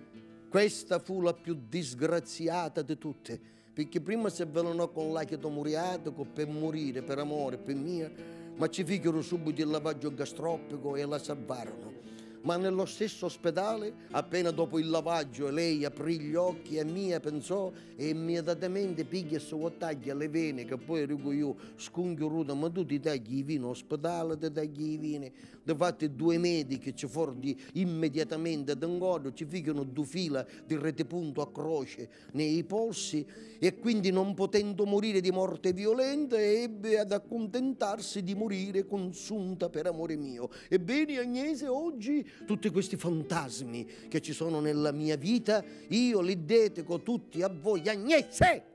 Questa fu la più disgraziata di tutte, perché prima si avvelenò con l'acido muriatico per morire, per amore, per mia, ma ci fecero subito il lavaggio gastropico e la salvarono ma nello stesso ospedale, appena dopo il lavaggio, lei aprì gli occhi e mia pensò e immediatamente piglia e taglia le vene che poi dico io scongiuruta, ma tu ti tagli i vini ospedale, ti tagli i vini. Di fatto due medici ci fuori immediatamente d'angordo, ci ficcano due fila di retepunto a croce nei polsi e quindi non potendo morire di morte violenta ebbe ad accontentarsi di morire consunta per amore mio. Ebbene Agnese oggi tutti questi fantasmi che ci sono nella mia vita, io li dedico tutti a voi, Agnese.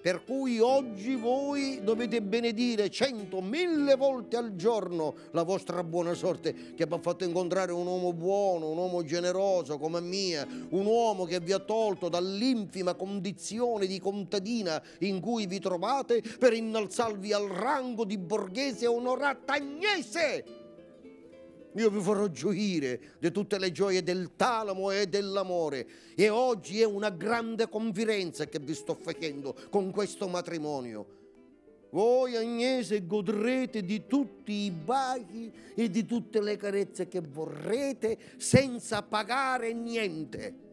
Per cui oggi voi dovete benedire cento, mille volte al giorno la vostra buona sorte che vi ha fatto incontrare un uomo buono, un uomo generoso come mia, un uomo che vi ha tolto dall'infima condizione di contadina in cui vi trovate per innalzarvi al rango di borghese onorata agnese io vi farò gioire di tutte le gioie del talamo e dell'amore. E oggi è una grande confidenza che vi sto facendo con questo matrimonio. Voi Agnese godrete di tutti i baci e di tutte le carezze che vorrete senza pagare niente.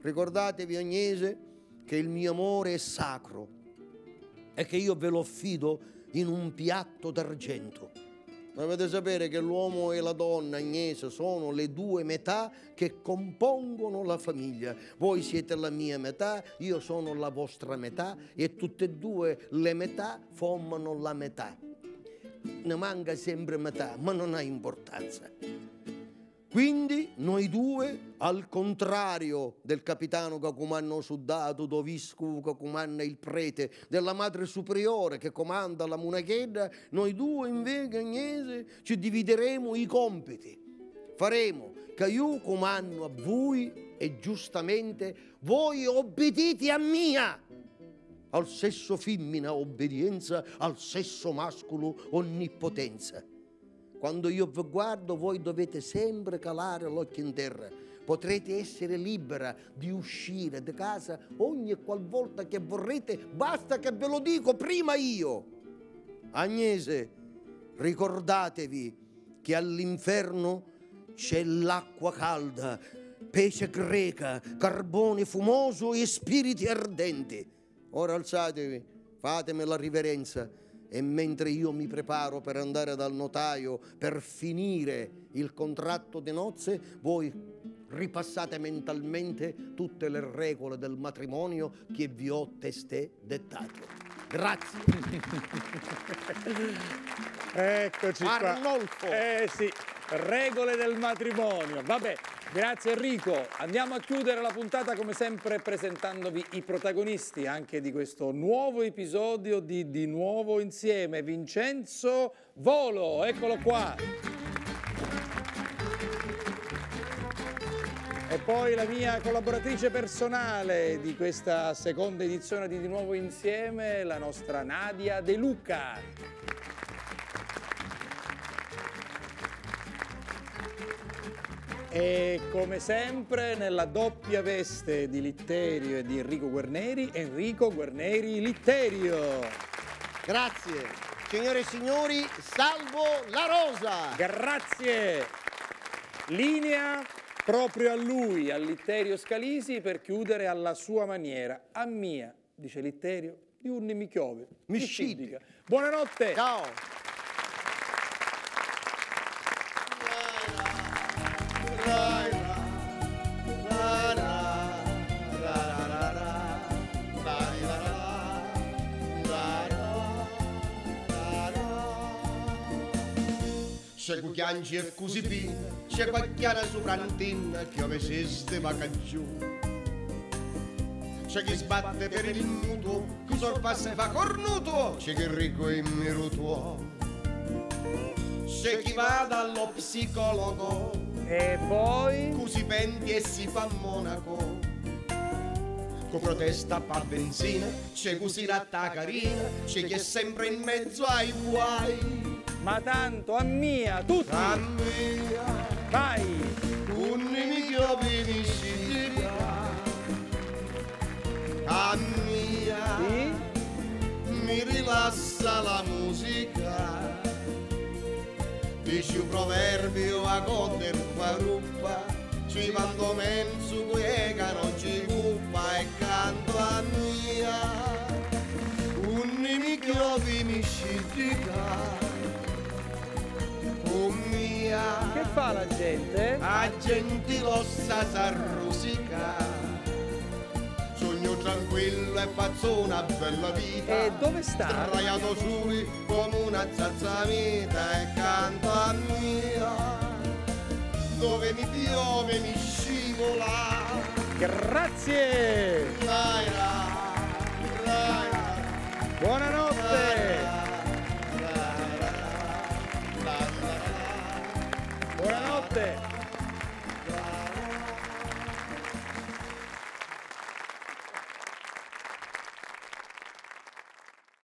Ricordatevi Agnese che il mio amore è sacro e che io ve lo fido in un piatto d'argento. Dovete sapere che l'uomo e la donna, Agnese, sono le due metà che compongono la famiglia. Voi siete la mia metà, io sono la vostra metà e tutte e due le metà formano la metà. Ne manca sempre metà, ma non ha importanza. Quindi noi due, al contrario del capitano che comanda Kakumanno Suddato, che comanda il prete, della madre superiore che comanda la munachedda, noi due invece Agnese ci divideremo i compiti. Faremo che io comando a voi e giustamente voi obbedite a mia. Al sesso femmina obbedienza, al sesso mascolo onnipotenza quando io vi guardo voi dovete sempre calare l'occhio in terra. Potrete essere libera di uscire di casa ogni qualvolta che vorrete, basta che ve lo dico prima io. Agnese, ricordatevi che all'inferno c'è l'acqua calda, pece greca, carbone fumoso e spiriti ardenti. Ora alzatevi, fatemi la riverenza e mentre io mi preparo per andare dal notaio per finire il contratto di nozze, voi ripassate mentalmente tutte le regole del matrimonio che vi ho testé dettato. Grazie. Eccoci qua. Arnolfo. Eh sì,
regole del matrimonio. Vabbè, Grazie Enrico, andiamo a chiudere la puntata come sempre presentandovi i protagonisti anche di questo nuovo episodio di Di Nuovo Insieme, Vincenzo Volo, eccolo qua. E poi la mia collaboratrice personale di questa seconda edizione di Di Nuovo Insieme, la nostra Nadia De Luca. E come sempre nella doppia veste di Litterio e di Enrico Guarneri, Enrico Guarneri Litterio. Grazie. Signore e signori,
salvo la rosa.
Grazie. Linea proprio a lui, a Litterio Scalisi, per chiudere alla sua maniera. A mia, dice Litterio, di urni mi chiove. Mi Buonanotte. Ciao.
se cucchianci e così via, c'è qualchiana soprantina che ove sistema giù. C'è chi sbatte per il mutuo, chi sorpassa e fa cornuto, c'è chi ricco e mirutuo. C'è chi va dallo psicologo, e poi? Così penti e si fa monaco. Con protesta pa benzina, c'è così ratta carina, c'è chi è sempre in mezzo ai guai ma tanto a ammia tutti.
mia! Vai. Un nemico finisci di
Ammia. Sì? Mi rilassa la musica. Dici un proverbio a goder quaruppa. Ci vado mensu quega non ci cuppa e canto a mia. Un nemico finisci di via. Che fa la gente? a gente rossa s'arrusica. Sogno tranquillo e pazzo una bella vita. E dove sta? Sdraiato sui come una zazzamita e canto a mia. Dove mi piove mi scivola. Grazie! Laila, Laila. Buonanotte!
Laila. 때